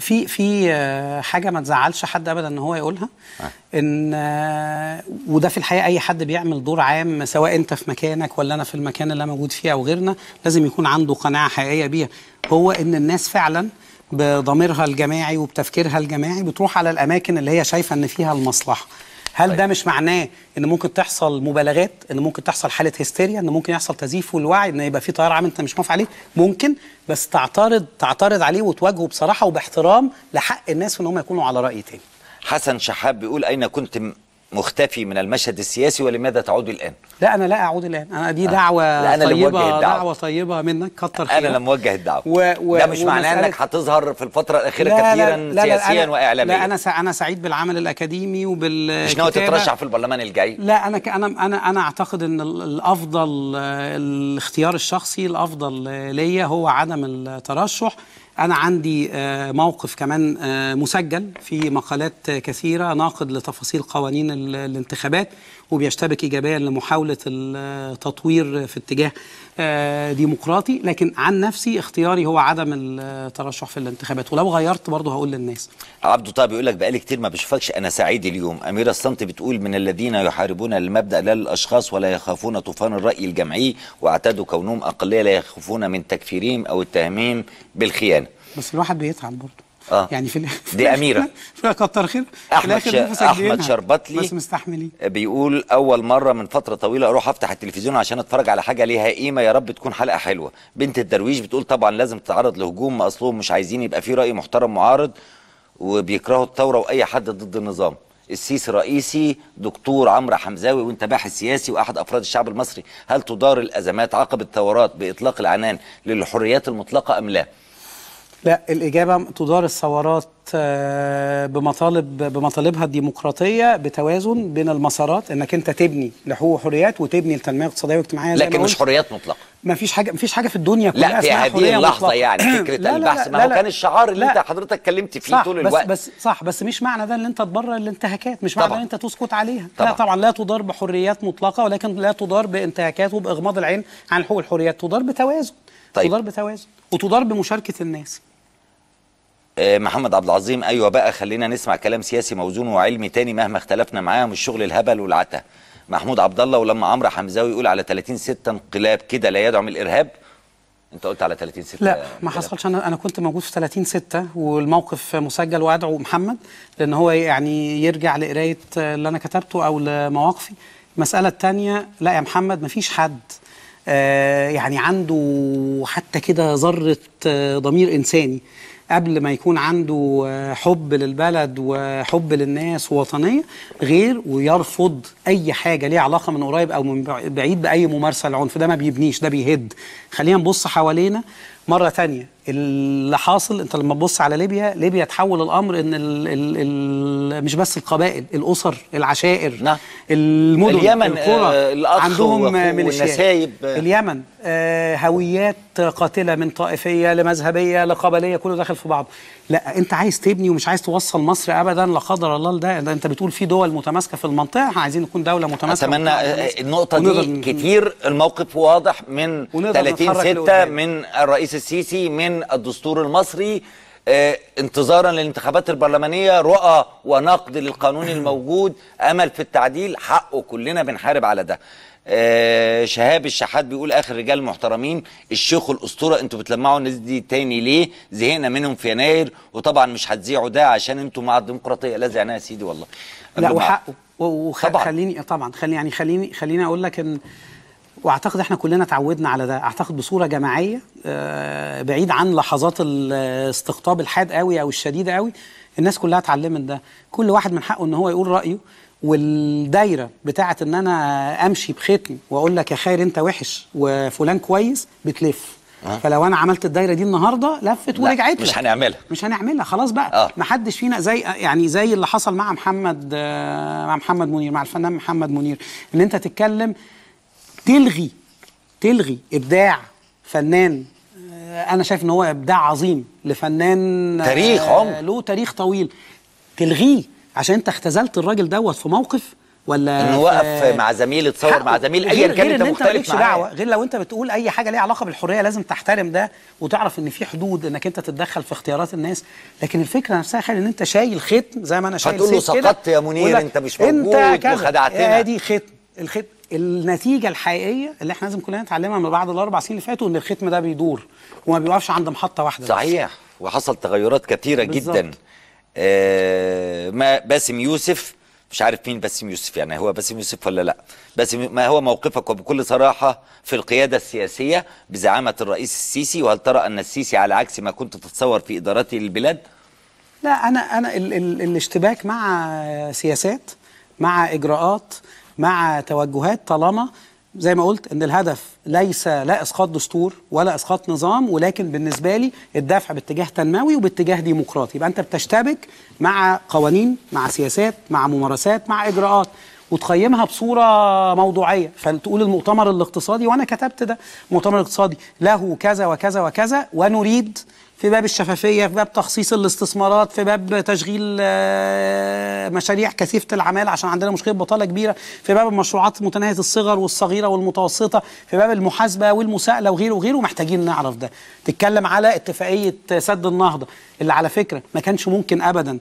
في في آه، حاجه ما تزعلش حد ابدا ان هو يقولها آه. ان آه، وده في الحقيقه اي حد بيعمل دور عام سواء انت في مكانك ولا انا في المكان اللي انا موجود فيه او غيرنا لازم يكون عنده قناعه حقيقيه بيها هو ان الناس فعلا بضميرها الجماعي وبتفكيرها الجماعي بتروح على الاماكن اللي هي شايفه ان فيها المصلحه هل طيب. ده مش معناه ان ممكن تحصل مبالغات ان ممكن تحصل حاله هستيريا ان ممكن يحصل تزييف والوعي ان يبقى في طيار عام انت مش موافق عليه ممكن بس تعترض تعترض عليه وتواجهه بصراحه وباحترام لحق الناس ان هم يكونوا على راي تاني حسن شحاب بيقول اين كنت مختفي من المشهد السياسي ولماذا تعود الآن؟ لا أنا لا أعود الآن أنا دي آه. دعوة لا أنا طيبة دعوة طيبة منك كتر خيرك أنا اللي موجه الدعوة و... و... ده مش معناه أنك هتظهر في الفترة الأخيرة لا كثيرا لا لا سياسيا أنا... وإعلاميا لا أنا س... أنا سعيد بالعمل الأكاديمي وبال مش ناوي تترشح في البرلمان الجاي؟ لا أنا ك... أنا أنا أنا أعتقد أن الأفضل آه، الاختيار الشخصي الأفضل ليا هو عدم الترشح أنا عندي آه، موقف كمان آه، مسجل في مقالات كثيرة ناقد لتفاصيل قوانين الانتخابات وبيشتبك إيجابيا لمحاولة التطوير في اتجاه آه، ديمقراطي لكن عن نفسي اختياري هو عدم الترشح في الانتخابات ولو غيرت برضه هقول للناس عبده طيب بيقول لك بقالي كتير ما بشوفكش أنا سعيد اليوم أميرة الصمت بتقول من الذين يحاربون المبدأ لا للأشخاص ولا يخافون طوفان الرأي الجمعي واعتادوا كونهم أقلية لا يخافون من تكفيرهم أو التهميم بالخيانة بس الواحد بيتعب برضه آه. يعني في دي اميره كتر خير احمد ش... احمد شربتلي بس مستحملين بيقول اول مره من فتره طويله اروح افتح التلفزيون عشان اتفرج على حاجه ليها قيمه يا رب تكون حلقه حلوه بنت الدرويش بتقول طبعا لازم تتعرض لهجوم ما اصلهم مش عايزين يبقى في راي محترم معارض وبيكرهوا الثوره واي حد ضد النظام السيسي رئيسي دكتور عمرو حمزاوي وانت باحث سياسي واحد افراد الشعب المصري هل تدار الازمات عقب الثورات باطلاق العنان للحريات المطلقه ام لا لا الإجابة تدار الثورات آه، بمطالب بمطالبها الديمقراطية بتوازن بين المسارات إنك أنت تبني لحقوق وحريات وتبني التنمية الاقتصادية والاجتماعية لكن مش حريات مطلقة ما فيش حاجة ما فيش حاجة في الدنيا كلها لا في هذه اللحظة مطلقة. يعني فكرة لا البحث ما هو كان الشعار اللي أنت حضرتك اتكلمت فيه صح طول الوقت بس بس صح بس مش معنى ده إن أنت تبرر الانتهاكات مش معنى إن أنت تسكت عليها طبعًا. لا طبعا لا تدار بحريات مطلقة ولكن لا تدار بانتهاكات وبإغماض العين عن حقوق الحريات تدار بتوازن طيب. تدار بتوازن وتدار بمشاركة الناس آه، محمد عبد العظيم ايوه بقى خلينا نسمع كلام سياسي موزون وعلمي تاني مهما اختلفنا معاهم الشغل الهبل والعتا محمود عبد الله ولما عمرو حمزاوي يقول على 30 6 انقلاب كده لا يدعم الارهاب انت قلت على 30 6 لا ما حصلش انا انا كنت موجود في 30 6 والموقف مسجل وادعو محمد لان هو يعني يرجع لقرايه اللي انا كتبته او لمواقفي المساله الثانيه لا يا محمد ما فيش حد آه، يعني عنده حتى كده ذره آه، ضمير انساني قبل ما يكون عنده آه، حب للبلد وحب للناس ووطنيه غير ويرفض اي حاجه ليها علاقه من قريب او من بعيد باي ممارسه للعنف ده ما بيبنيش ده بيهد خلينا نبص حوالينا مره ثانيه اللي حاصل انت لما تبص على ليبيا ليبيا تحول الامر ان الـ الـ الـ مش بس القبائل الاسر العشائر نعم. المدن اليمن القرى آه عندهم ميليشيات اليمن آه هويات قاتله من طائفيه لمذهبيه لقبليه كله داخل في بعضه لا انت عايز تبني ومش عايز توصل مصر ابدا لا قدر الله لده ده انت بتقول في دول متماسكه في المنطقه احنا عايزين نكون دوله متماسكه اتمنى آه، النقطه دي كتير الموقف واضح من 30 6 من الرئيس الرئيس السيسي من الدستور المصري آه، انتظارا للانتخابات البرلمانية رؤى ونقد للقانون الموجود أمل في التعديل حقه كلنا بنحارب على ده آه شهاب الشحات بيقول اخر رجال محترمين الشيخ الاسطوره انتوا بتلمعوا الناس دي تاني ليه زهقنا منهم في يناير وطبعا مش هتذيعوا ده عشان انتوا مع الديمقراطيه لا زعناها يا سيدي والله لا وحقه وخليني طبعا خليني يعني خليني خليني اقول لك ان واعتقد احنا كلنا تعودنا على ده اعتقد بصوره جماعيه آه، بعيد عن لحظات الاستقطاب الحاد قوي او الشديد قوي الناس كلها اتعلمت ده كل واحد من حقه ان هو يقول رايه والدايره بتاعه ان انا امشي بختم واقول لك يا خير انت وحش وفلان كويس بتلف آه. فلو انا عملت الدايره دي النهارده لفت ورجعت مش هنعملها مش هنعملها خلاص بقى أه. ما حدش فينا زي يعني زي اللي حصل مع محمد آه، مع محمد منير مع الفنان محمد منير ان انت تتكلم تلغي تلغي ابداع فنان آه، انا شايف ان هو ابداع عظيم لفنان آه، تاريخ عمر له تاريخ طويل تلغيه عشان انت اختزلت الراجل دوت في موقف ولا انه وقف مع زميل اتصور مع زميل ايا كان غير انت مختلف معاه دعوه غير لو انت بتقول اي حاجه ليها علاقه بالحريه لازم تحترم ده وتعرف ان في حدود انك انت تتدخل في اختيارات الناس لكن الفكره نفسها خلي ان انت شايل ختم زي ما انا شايل ختم هتقول له سقطت يا منير انت مش موجود انت وخدعتنا ادي آه، ختم الختم النتيجه الحقيقيه اللي احنا لازم كلنا نتعلمها من بعد الاربع سنين اللي فاتوا ان الختم ده بيدور وما بيوقفش عند محطه واحده صحيح بس. وحصل تغيرات كثيره جدا آه ما باسم يوسف مش عارف مين باسم يوسف يعني هو باسم يوسف ولا لا بس ما هو موقفك وبكل صراحة في القيادة السياسية بزعامة الرئيس السيسي وهل ترى أن السيسي على عكس ما كنت تتصور في إدارته للبلاد لا أنا أنا ال ال الاشتباك مع سياسات مع إجراءات مع توجهات طالما زي ما قلت ان الهدف ليس لا اسقاط دستور ولا اسقاط نظام ولكن بالنسبه لي الدفع باتجاه تنموي وباتجاه ديمقراطي يبقى انت بتشتبك مع قوانين مع سياسات مع ممارسات مع اجراءات وتقيمها بصوره موضوعيه فتقول المؤتمر الاقتصادي وانا كتبت ده المؤتمر الاقتصادي له كذا وكذا وكذا ونريد في باب الشفافية في باب تخصيص الاستثمارات في باب تشغيل آه، مشاريع كثيفة العمال عشان عندنا مشكلة بطالة كبيرة في باب المشروعات متناهية الصغر والصغيرة والمتوسطة في باب المحاسبة والمساءلة وغيره وغيره محتاجين نعرف ده تتكلم على اتفاقية سد النهضة اللي على فكرة ما كانش ممكن أبدا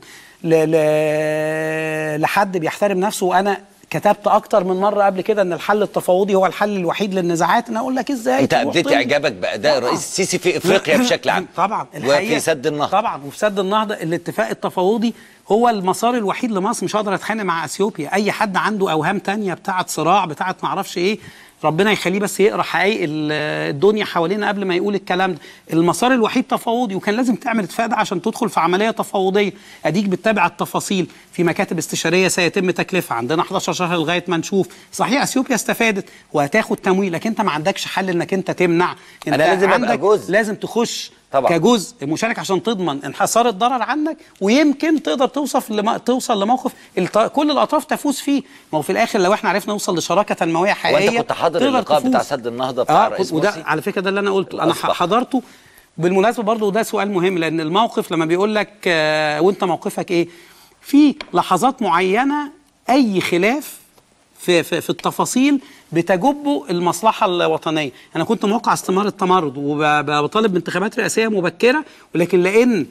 لحد بيحترم نفسه وأنا كتبت اكتر من مره قبل كده ان الحل التفاوضي هو الحل الوحيد للنزاعات انا اقول لك ازاي انت ابديت اعجابك باداء الرئيس السيسي في افريقيا بشكل عام طبعا وفي سد النهضه طبعا وفي سد النهضه الاتفاق التفاوضي هو المسار الوحيد لمصر مش هقدر اتخانق مع اثيوبيا اي حد عنده اوهام تانية بتاعه صراع بتاعه معرفش ايه ربنا يخليه بس يقرا حقائق الدنيا حوالينا قبل ما يقول الكلام ده المسار الوحيد تفاوضي وكان لازم تعمل اتفاق ده عشان تدخل في عمليه تفاوضيه اديك بتتابع التفاصيل في مكاتب استشاريه سيتم تكلفها عندنا 11 شهر لغايه ما نشوف صحيح اثيوبيا استفادت وهتاخد تمويل لكن انت ما عندكش حل انك انت تمنع انت أنا لازم عندك أبقى جزء. لازم تخش طبعا كجزء مشارك عشان تضمن حصار الضرر عنك ويمكن تقدر توصف لما توصل لموقف كل الاطراف تفوز فيه ما هو في الاخر لو احنا عرفنا نوصل لشراكه تنمويه حقيقيه وانت كنت حاضر اللقاء بتاع سد النهضه بتاع آه رئيس وده موسي. على فكره ده اللي انا قلته انا حضرته بالمناسبه برضه ده سؤال مهم لان الموقف لما بيقول لك آه وانت موقفك ايه في لحظات معينه اي خلاف في, في, في التفاصيل بتجب المصلحه الوطنيه انا كنت موقع استمارة التمرد وبطالب بانتخابات رئاسيه مبكره ولكن لان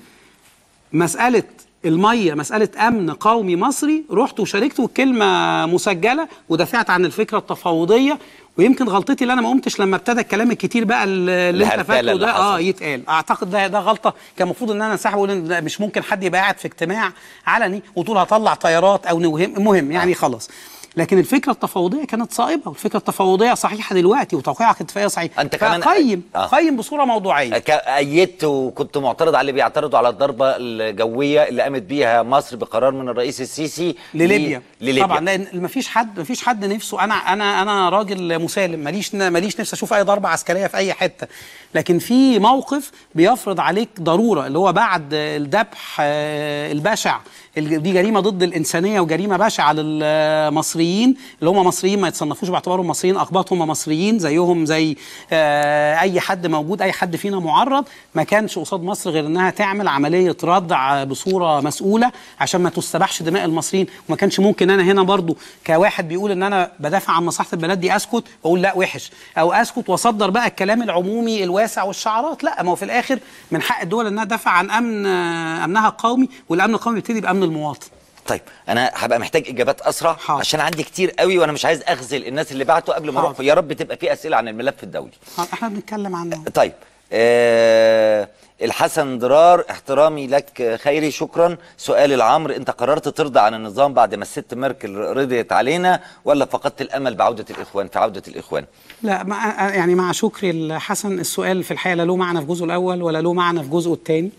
مساله الميه مساله امن قومي مصري رحت وشاركت والكلمه مسجله ودافعت عن الفكره التفاوضيه ويمكن غلطتي اللي انا ما قمتش لما ابتدى الكلام الكتير بقى اللي انت فاكره ده اه يتقال اعتقد ده ده غلطه كان المفروض ان انا انسحب واقول مش ممكن حد يبقى قاعد في اجتماع علني وتقول هطلع طيارات او نوهم المهم يعني آه. خلاص لكن الفكره التفاوضيه كانت صائبه والفكره التفاوضيه صحيحه دلوقتي وتوقيعك اتفاقيه صحيح انت كمان قيم آه. قيم بصوره موضوعيه ايدت وكنت معترض على اللي بيعترضوا على الضربه الجويه اللي قامت بيها مصر بقرار من الرئيس السيسي لليبيا لليبيا طبعا لان فيش حد ما فيش حد نفسه انا انا انا راجل مسالم ماليش ماليش نفسي اشوف اي ضربه عسكريه في اي حته لكن في موقف بيفرض عليك ضروره اللي هو بعد الذبح آه، البشع دي جريمه ضد الانسانيه وجريمه بشعه للمصريين اللي هم مصريين ما يتصنفوش باعتبارهم مصريين هم مصريين زيهم زي آه، اي حد موجود اي حد فينا معرض ما كانش قصاد مصر غير انها تعمل عمليه ردع بصوره مسؤوله عشان ما تستبحش دماء المصريين وما كانش ممكن انا هنا برضو كواحد بيقول ان انا بدافع عن مصلحه البلد دي اسكت واقول لا وحش او اسكت واصدر بقى الكلام العمومي الواسع والشعارات لا ما هو في الاخر من حق الدول انها تدافع عن امن آه، امنها القومي والامن القومي بيبتدي بامن امن المواطن طيب انا هبقى محتاج اجابات اسرع حاضر. عشان عندي كتير قوي وانا مش عايز اغزل الناس اللي بعتوا قبل ما اروح يا رب تبقى في اسئله عن الملف الدولي حاضر. احنا بنتكلم عنه طيب آه الحسن درار احترامي لك خيري شكرا سؤال العمر انت قررت ترضى عن النظام بعد ما الست ميركل رضيت علينا ولا فقدت الامل بعوده الاخوان في عوده الاخوان لا مع آه، آه، يعني مع شكري الحسن السؤال في الحقيقه لا له معنى في جزء الاول ولا له معنى في جزء الثاني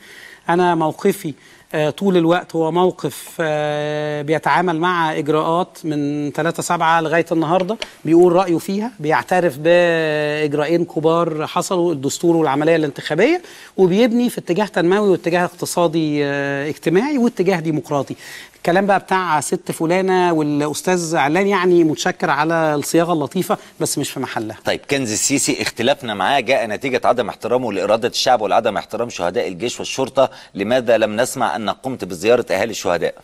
انا موقفي آه، طول الوقت هو موقف آه، بيتعامل مع اجراءات من 3 7 لغايه النهارده بيقول رايه فيها بيعترف باجراءين كبار حصلوا الدستور والعمليه الانتخابيه وبيبني في اتجاه تنموي واتجاه اقتصادي آه، اجتماعي واتجاه ديمقراطي الكلام بقى بتاع ست فلانه والاستاذ علان يعني متشكر على الصياغه اللطيفه بس مش في محلها. طيب كنز السيسي اختلافنا معاه جاء نتيجه عدم احترامه لاراده الشعب وعدم احترام شهداء الجيش والشرطه، لماذا لم نسمع أنك قمت بزيارة أهالي الشهداء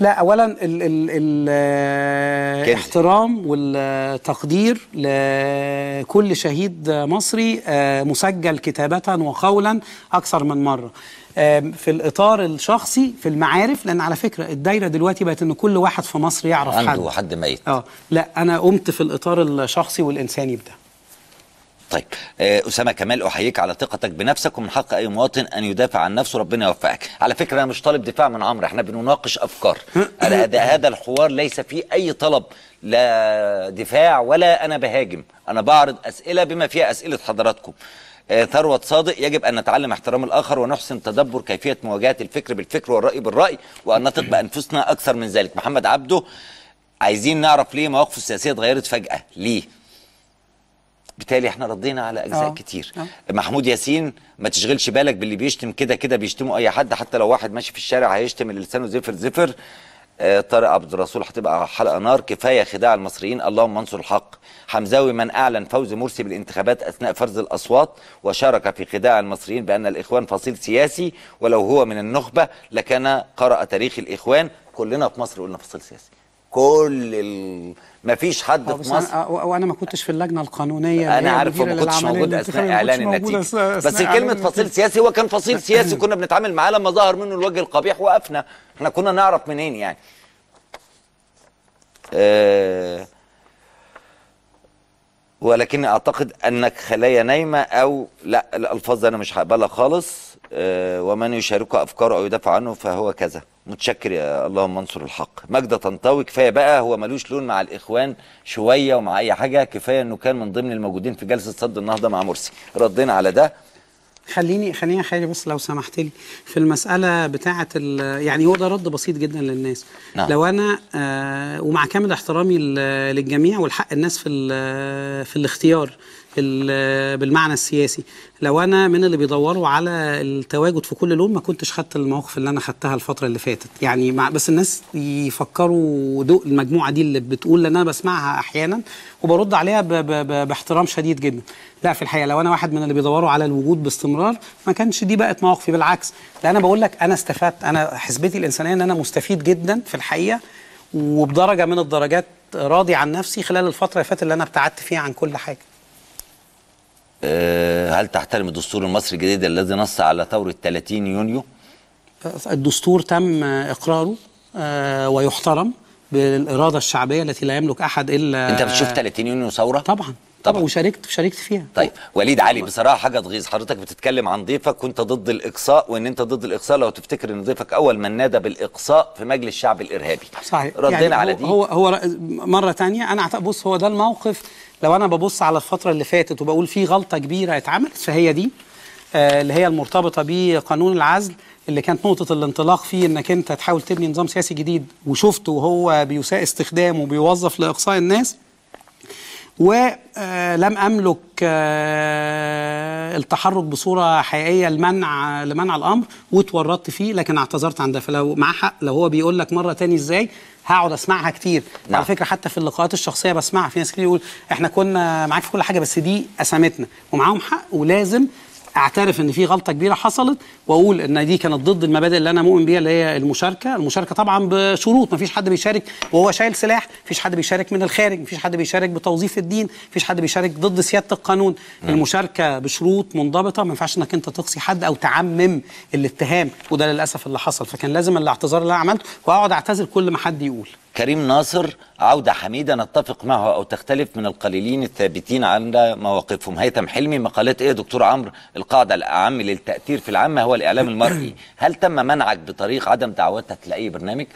لا اولا الـ الـ الـ الاحترام والتقدير لكل شهيد مصري آه، مسجل كتابه وقولا اكثر من مره آه، في الاطار الشخصي في المعارف لان على فكره الدايره دلوقتي بقت ان كل واحد في مصر يعرف عنده حد عنده حد ميت اه لا انا قمت في الاطار الشخصي والانساني بده طيب آه، اسامه كمال احييك على ثقتك بنفسك ومن حق اي مواطن ان يدافع عن نفسه ربنا يوفقك على فكره انا مش طالب دفاع من عمرو احنا بنناقش افكار هذا هذا الحوار ليس فيه اي طلب لا دفاع ولا انا بهاجم انا بعرض اسئله بما فيها اسئله حضراتكم آه، ثروة صادق يجب أن نتعلم احترام الآخر ونحسن تدبر كيفية مواجهة الفكر بالفكر والرأي بالرأي وأن نثق بأنفسنا أكثر من ذلك محمد عبده عايزين نعرف ليه مواقفه السياسية اتغيرت فجأة ليه بالتالي احنا ردينا على اجزاء أوه. كتير أوه. محمود ياسين ما تشغلش بالك باللي بيشتم كده كده بيشتموا اي حد حتى لو واحد ماشي في الشارع هيشتم اللي لسانه زفر زفر آه طارق عبد الرسول هتبقى حلقه نار كفايه خداع المصريين اللهم انصر الحق حمزاوي من اعلن فوز مرسي بالانتخابات اثناء فرز الاصوات وشارك في خداع المصريين بان الاخوان فصيل سياسي ولو هو من النخبه لكان قرأ تاريخ الاخوان كلنا في مصر قلنا فصيل سياسي كل ال... ما فيش حد آه، في مصر آه، آه، وانا ما كنتش في اللجنه القانونيه انا عارف ما كنتش موجود اثناء اعلان النتيجه بس كلمه فصيل سياسي هو كان فصيل سياسي كنا بنتعامل معاه لما ظهر منه الوجه القبيح وقفنا احنا كنا نعرف منين يعني ولكن اعتقد انك خلايا نايمه او لا الالفاظ انا مش هقبلها خالص آه، ومن يشارك أفكاره أو يدافع عنه فهو كذا متشكر يا اللهم انصر الحق مجدة طنطاوي كفاية بقى هو ملوش لون مع الإخوان شوية ومع أي حاجة كفاية أنه كان من ضمن الموجودين في جلسة صد النهضة مع مرسي ردينا على ده خليني خليني يا بس لو سمحت لي في المساله بتاعه يعني هو ده رد بسيط جدا للناس نعم. لو انا آه ومع كامل احترامي للجميع والحق الناس في في الاختيار بالمعنى السياسي لو انا من اللي بيدوروا على التواجد في كل لون ما كنتش خدت المواقف اللي انا خدتها الفتره اللي فاتت يعني مع بس الناس يفكروا دو المجموعه دي اللي بتقول لان انا بسمعها احيانا وبرد عليها ب ب ب باحترام شديد جدا لا في الحقيقه لو انا واحد من اللي بيدوروا على الوجود باستمرار ما كانش دي بقت مواقفي بالعكس لا انا بقول لك انا استفدت انا حسبتي الانسانيه ان انا مستفيد جدا في الحقيقه وبدرجه من الدرجات راضي عن نفسي خلال الفتره اللي فاتت اللي انا ابتعدت فيها عن كل حاجه آه، هل تحترم الدستور المصري الجديد الذي نص على ثورة 30 يونيو؟ الدستور تم إقراره آه، ويحترم بالإرادة الشعبية التي لا يملك أحد إلا أنت بتشوف 30 يونيو ثورة؟ طبعا طبعا وشاركت شاركت فيها طيب وليد علي بصراحه حاجه تغيظ حضرتك بتتكلم عن ضيفك وانت ضد الاقصاء وان انت ضد الاقصاء لو تفتكر ان ضيفك اول من نادى بالاقصاء في مجلس الشعب الارهابي صحيح ردينا يعني على دي هو هو مره ثانيه انا بص هو ده الموقف لو انا ببص على الفتره اللي فاتت وبقول في غلطه كبيره اتعملت فهي دي آه اللي هي المرتبطه بقانون العزل اللي كانت نقطة الانطلاق فيه انك انت تحاول تبني نظام سياسي جديد وشفته وهو بيساء استخدامه وبيوظف لاقصاء الناس ولم آه، املك آه، التحرك بصوره حقيقيه لمنع لمنع الامر واتورطت فيه لكن اعتذرت عن ده فلو معاه حق لو هو بيقول لك مره تاني ازاي هقعد اسمعها كتير نعم. على فكره حتى في اللقاءات الشخصيه بسمعها في ناس كتير يقول احنا كنا معاك في كل حاجه بس دي اسامتنا ومعاهم حق ولازم اعترف ان في غلطه كبيره حصلت واقول ان دي كانت ضد المبادئ اللي انا مؤمن بيها اللي هي المشاركه، المشاركه طبعا بشروط، ما فيش حد بيشارك وهو شايل سلاح، فيش حد بيشارك من الخارج، فيش حد بيشارك بتوظيف الدين، فيش حد بيشارك ضد سياده القانون، م. نعم. المشاركه بشروط منضبطه ما ينفعش انك انت تقصي حد او تعمم الاتهام وده للاسف اللي حصل، فكان لازم الاعتذار اللي انا عملته واقعد اعتذر كل ما حد يقول كريم ناصر عودة حميدة نتفق معه أو تختلف من القليلين الثابتين على مواقفهم هيثم حلمي مقالات إيه دكتور عمرو القاعدة الأعم للتأثير في العامة هو الإعلام المرئي هل تم منعك بطريق عدم دعوتك لأي برنامج؟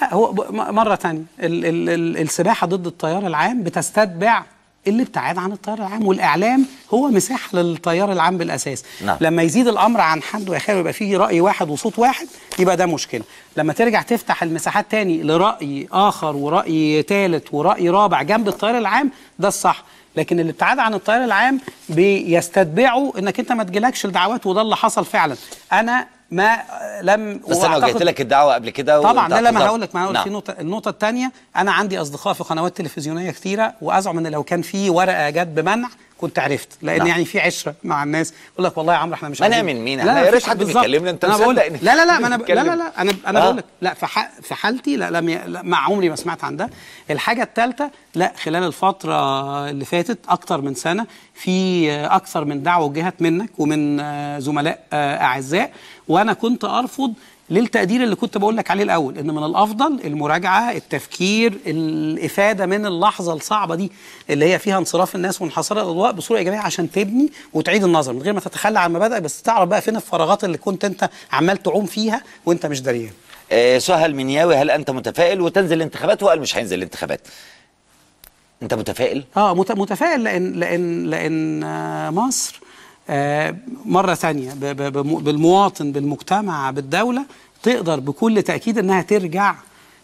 لا هو مرة تانية السباحة ضد التيار العام بتستتبع الابتعاد عن التيار العام والاعلام هو مساحه للتيار العام بالاساس نعم. لما يزيد الامر عن حد ويخاف يبقى فيه راي واحد وصوت واحد يبقى ده مشكله لما ترجع تفتح المساحات تاني لراي اخر وراي ثالث وراي رابع جنب التيار العام ده الصح لكن الابتعاد عن التيار العام بيستتبعه انك انت ما تجيلكش الدعوات وده اللي حصل فعلا انا ما لم بس انا وجهت لك الدعوه قبل كده طبعا لا لا ما هقول لك ما هقول في نعم. نقطه النقطه الثانيه انا عندي اصدقاء في قنوات تلفزيونيه كثيره وازعم ان لو كان في ورقه جت بمنع كنت عرفت لان نعم. يعني في عشره مع الناس يقول لك والله يا عمرو احنا مش عارفين انا من مين احنا يا ريت حد بيكلمنا انت انا بقول لا لا لا ما انا لا لا لا انا انا آه. بقول لك لا في, في حالتي لا لم لا مع عمري ما سمعت عن ده الحاجه الثالثه لا خلال الفتره اللي فاتت اكتر من سنه في اكثر من دعوه جهت منك ومن آه، زملاء آه، اعزاء وانا كنت ارفض للتقدير اللي كنت بقول لك عليه الاول ان من الافضل المراجعه التفكير الافاده من اللحظه الصعبه دي اللي هي فيها انصراف الناس وانحصار الاضواء بصوره ايجابيه عشان تبني وتعيد النظر من غير ما تتخلى عن مبادئك بس تعرف بقى فين الفراغات اللي كنت انت عمال تعوم فيها وانت مش دريان آه سهل منياوي هل انت متفائل وتنزل الانتخابات وقال مش هينزل الانتخابات انت متفائل اه متفائل لان لان لان آه، مصر آه، مرة ثانية بالمواطن بالمجتمع بالدولة تقدر بكل تأكيد أنها ترجع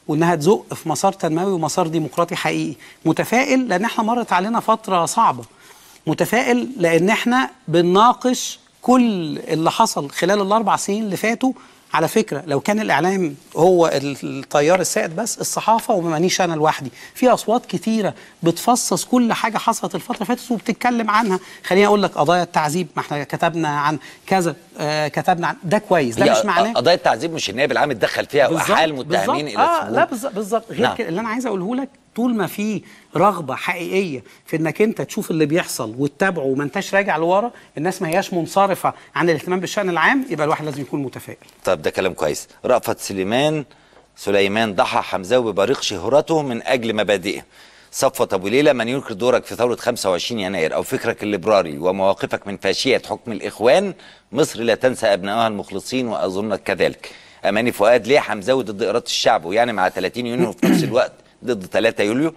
وانها تزق في مسار تنموي ومسار ديمقراطي حقيقي متفائل لان احنا مرت علينا فتره صعبه متفائل لان احنا بنناقش كل اللي حصل خلال الاربع سنين اللي فاتوا على فكره لو كان الاعلام هو التيار السائد بس الصحافه ومانيش انا لوحدي في اصوات كتيره بتفصص كل حاجه حصلت الفتره اللي فاتت وبتتكلم عنها خليني اقول لك قضايا التعذيب ما احنا كتبنا عن كذا آه كتبنا عن ده كويس ده مش معناه قضايا التعذيب مش النائب العام اتدخل فيها احال متهمين الى آه لا بالظبط بالظبط غير نعم. اللي انا عايز اقوله لك طول ما في رغبه حقيقيه في انك انت تشوف اللي بيحصل وتتابعه وما انتش راجع لورا الناس ما هياش منصرفه عن الاهتمام بالشان العام يبقى الواحد لازم يكون متفائل طب ده كلام كويس رأفت سليمان سليمان ضحى حمزاوي ببريق شهرته من اجل مبادئه صفوت ابو ليلى من ينكر دورك في ثوره 25 يناير او فكرك الليبرالي ومواقفك من فاشيه حكم الاخوان مصر لا تنسى ابنائها المخلصين واظنك كذلك اماني فؤاد ليه حمزاوي ضد اراده الشعب ويعني مع 30 يونيو في نفس الوقت ضد 3 يوليو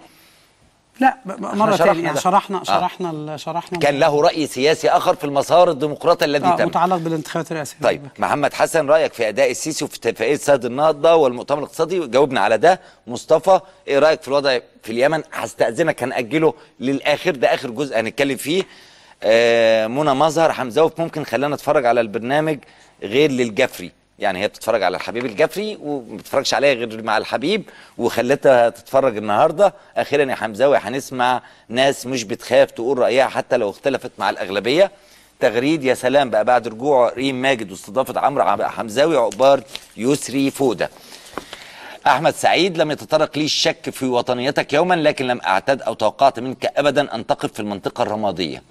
لا مرة ثانية شرحنا شرحنا آه. شرحنا كان له رأي سياسي آخر في المسار الديمقراطي الذي آه تم متعلق بالانتخابات الرئاسية طيب محمد حسن رأيك في أداء السيسي وفي اتفاقية سد النهضة والمؤتمر الاقتصادي جاوبنا على ده مصطفى إيه رأيك في الوضع في اليمن هستأذنك هنأجله للآخر ده آخر جزء هنتكلم فيه آه منى مظهر حمزوف ممكن خلانا نتفرج على البرنامج غير للجفري يعني هي بتتفرج على الحبيب الجفري وما بتتفرجش عليها غير مع الحبيب وخلتها تتفرج النهارده اخيرا يا حمزاوي هنسمع ناس مش بتخاف تقول رايها حتى لو اختلفت مع الاغلبيه تغريد يا سلام بقى بعد رجوع ريم ماجد واستضافه عمرو حمزاوي عقبار يسري فوده احمد سعيد لم يتطرق لي الشك في وطنيتك يوما لكن لم اعتد او توقعت منك ابدا ان تقف في المنطقه الرماديه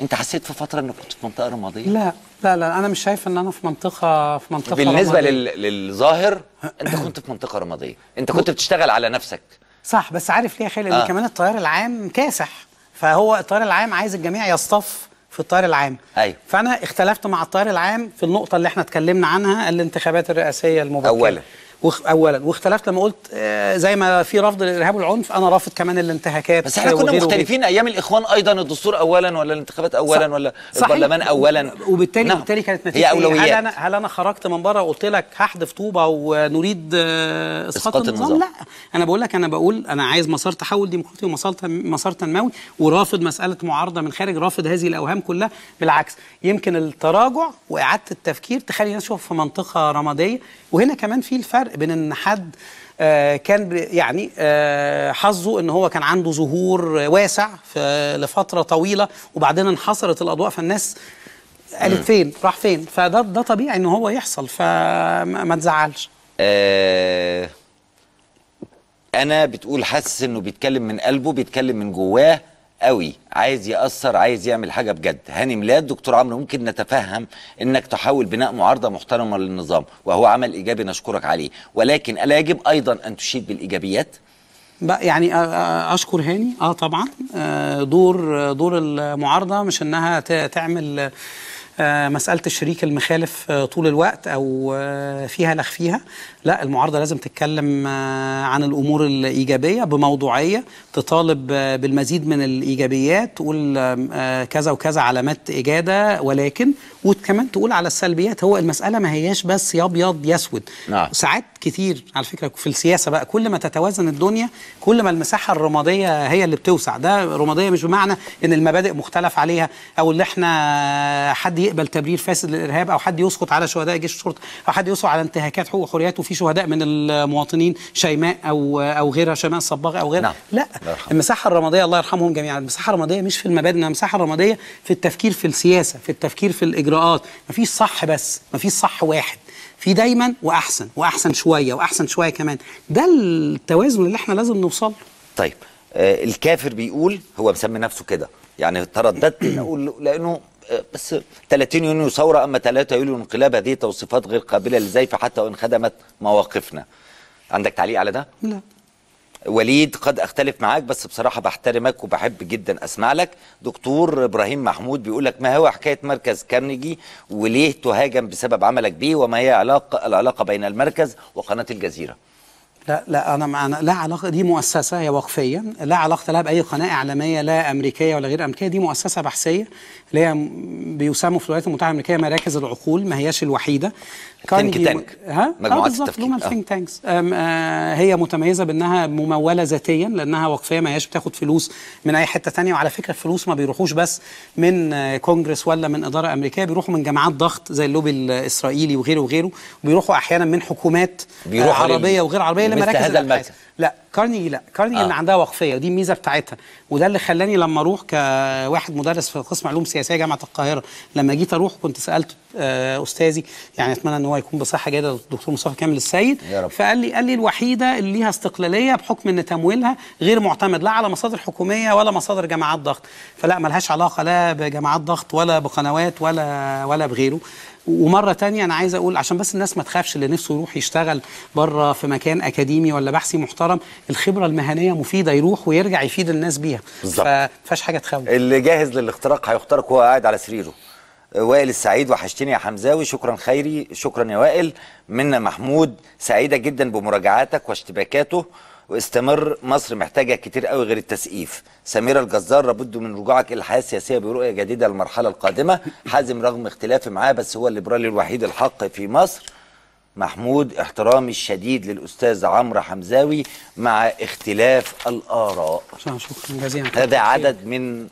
انت حسيت في فتره انك كنت في منطقه رماديه لا لا لا انا مش شايف ان انا في منطقه في منطقه بالنسبه لل... للظاهر انت كنت في منطقه رماديه انت كنت بتشتغل على نفسك صح بس عارف ليه يا خالد آه. كمان التيار العام كاسح فهو التيار العام عايز الجميع يصطف في التيار العام ايوه فانا اختلفت مع التيار العام في النقطه اللي احنا اتكلمنا عنها الانتخابات الرئاسيه المبكره اولا اولا واختلفت لما قلت آه، زي ما في رفض للارهاب والعنف انا رافض كمان الانتهاكات بس احنا كنا مختلفين ايام الاخوان ايضا الدستور اولا ولا الانتخابات اولا ولا البرلمان اولا وبالتالي نعم. بالتالي كانت نتيجه هي اولويات هل انا هل انا خرجت من بره وقلت لك هحذف طوبه ونريد آه، اسقاط, إسقاط النظام. النظام لا انا بقول لك انا بقول انا عايز مسار تحول ديمقراطي ومسار مسار تنموي ورافض مساله معارضه من خارج رافض هذه الاوهام كلها بالعكس يمكن التراجع واعاده التفكير تخلي الناس تشوف في منطقه رماديه وهنا كمان في الفرق بين ان حد آه، كان يعني آه، حظه ان هو كان عنده ظهور واسع لفتره طويله وبعدين انحصرت الاضواء فالناس قالت فين راح فين فده ده طبيعي ان هو يحصل فما تزعلش آه، انا بتقول حاسس انه بيتكلم من قلبه بيتكلم من جواه قوي عايز ياثر عايز يعمل حاجه بجد هاني ميلاد دكتور عمرو ممكن نتفهم انك تحاول بناء معارضه محترمه للنظام وهو عمل ايجابي نشكرك عليه ولكن الا يجب ايضا ان تشيد بالايجابيات يعني اشكر هاني اه طبعا آه، دور دور المعارضه مش انها تعمل آه، مساله الشريك المخالف آه، طول الوقت او فيها فيها لا المعارضه لازم تتكلم آه، عن الامور الايجابيه بموضوعيه تطالب آه، بالمزيد من الايجابيات تقول آه، كذا وكذا علامات اجاده ولكن وكمان تقول على السلبيات هو المساله ما هياش بس يا ابيض يا اسود نعم. ساعات كتير على فكره في السياسه بقى كل ما تتوازن الدنيا كل ما المساحه الرماديه هي اللي بتوسع ده رماديه مش بمعنى ان المبادئ مختلف عليها او ان احنا حد يقبل تبرير فاسد للارهاب او حد يسقط على شهداء جيش الشرطه او حد يسقط على انتهاكات حقوق وحريات وفي في شهداء من المواطنين شيماء او او غيرها شيماء الصباغي او غيرها نعم. لا المساحه الرماديه الله يرحمهم جميعا المساحه الرماديه مش في المبادئ انما المساحه الرماديه في التفكير في السياسه في التفكير في الاجراءات ما فيش صح بس ما فيش صح واحد في دايما واحسن واحسن شويه واحسن شويه كمان ده التوازن اللي احنا لازم نوصل له طيب آه الكافر بيقول هو مسمي نفسه كده يعني ترددت اقول لانه بس 30 يونيو ثورة أما 3 يوليو انقلاب هذه توصيفات غير قابلة للزيف حتى وإن خدمت مواقفنا عندك تعليق على ده؟ لا وليد قد اختلف معاك بس بصراحة بحترمك وبحب جدا اسمع لك دكتور ابراهيم محمود بيقول لك ما هو حكاية مركز كارنيجي وليه تهاجم بسبب عملك به وما هي علاقة العلاقة بين المركز وقناة الجزيرة لا لا انا انا لا علاقه دي مؤسسه هي وقفيه لا علاقه لها باي قناه اعلاميه لا امريكيه ولا غير امريكيه دي مؤسسه بحثيه اللي هي بيسموا في الولايات المتحده الامريكيه مراكز العقول ما هياش الوحيده كان تانك ها مجموعات آه، التفكير ثينك تانكس آه. آه، هي متميزه بانها مموله ذاتيا لانها وقفيه ما هياش بتاخد فلوس من اي حته ثانيه وعلى فكره الفلوس ما بيروحوش بس من كونجرس ولا من اداره امريكيه بيروحوا من جماعات ضغط زي اللوبي الاسرائيلي وغيره وغيره وبيروحوا احيانا من حكومات عربيه وغير عربيه مراكز المركز لا كارني لا كارني آه. عندها وقفيه ودي الميزه بتاعتها وده اللي خلاني لما اروح كواحد مدرس في قسم علوم سياسيه جامعه القاهره لما جيت اروح كنت سالت آه، استاذي يعني اتمنى ان هو يكون بصحه جيده الدكتور مصطفى كامل السيد يا رب. فقال لي قال لي الوحيده اللي ليها استقلاليه بحكم ان تمويلها غير معتمد لا على مصادر حكوميه ولا مصادر جامعات ضغط فلا ملهاش علاقه لا بجامعات ضغط ولا بقنوات ولا ولا بغيره ومره تانية انا عايز اقول عشان بس الناس ما تخافش اللي نفسه يروح يشتغل بره في مكان اكاديمي ولا بحثي محترم الخبره المهنيه مفيده يروح ويرجع يفيد الناس بيها بالظبط حاجه تخاف اللي جاهز للاختراق هيخترق وهو قاعد على سريره وائل السعيد وحشتني يا حمزاوي شكرا خيري شكرا يا وائل منا محمود سعيده جدا بمراجعاتك واشتباكاته واستمر مصر محتاجه كتير قوي غير التسقيف سميره الجزار لابد من رجوعك الى الحياه السياسيه برؤيه جديده للمرحله القادمه حازم رغم اختلافي معاه بس هو الليبرالي الوحيد الحق في مصر محمود احترامي الشديد للاستاذ عمرو حمزاوي مع اختلاف الاراء شكرا جزيلا هذا عدد من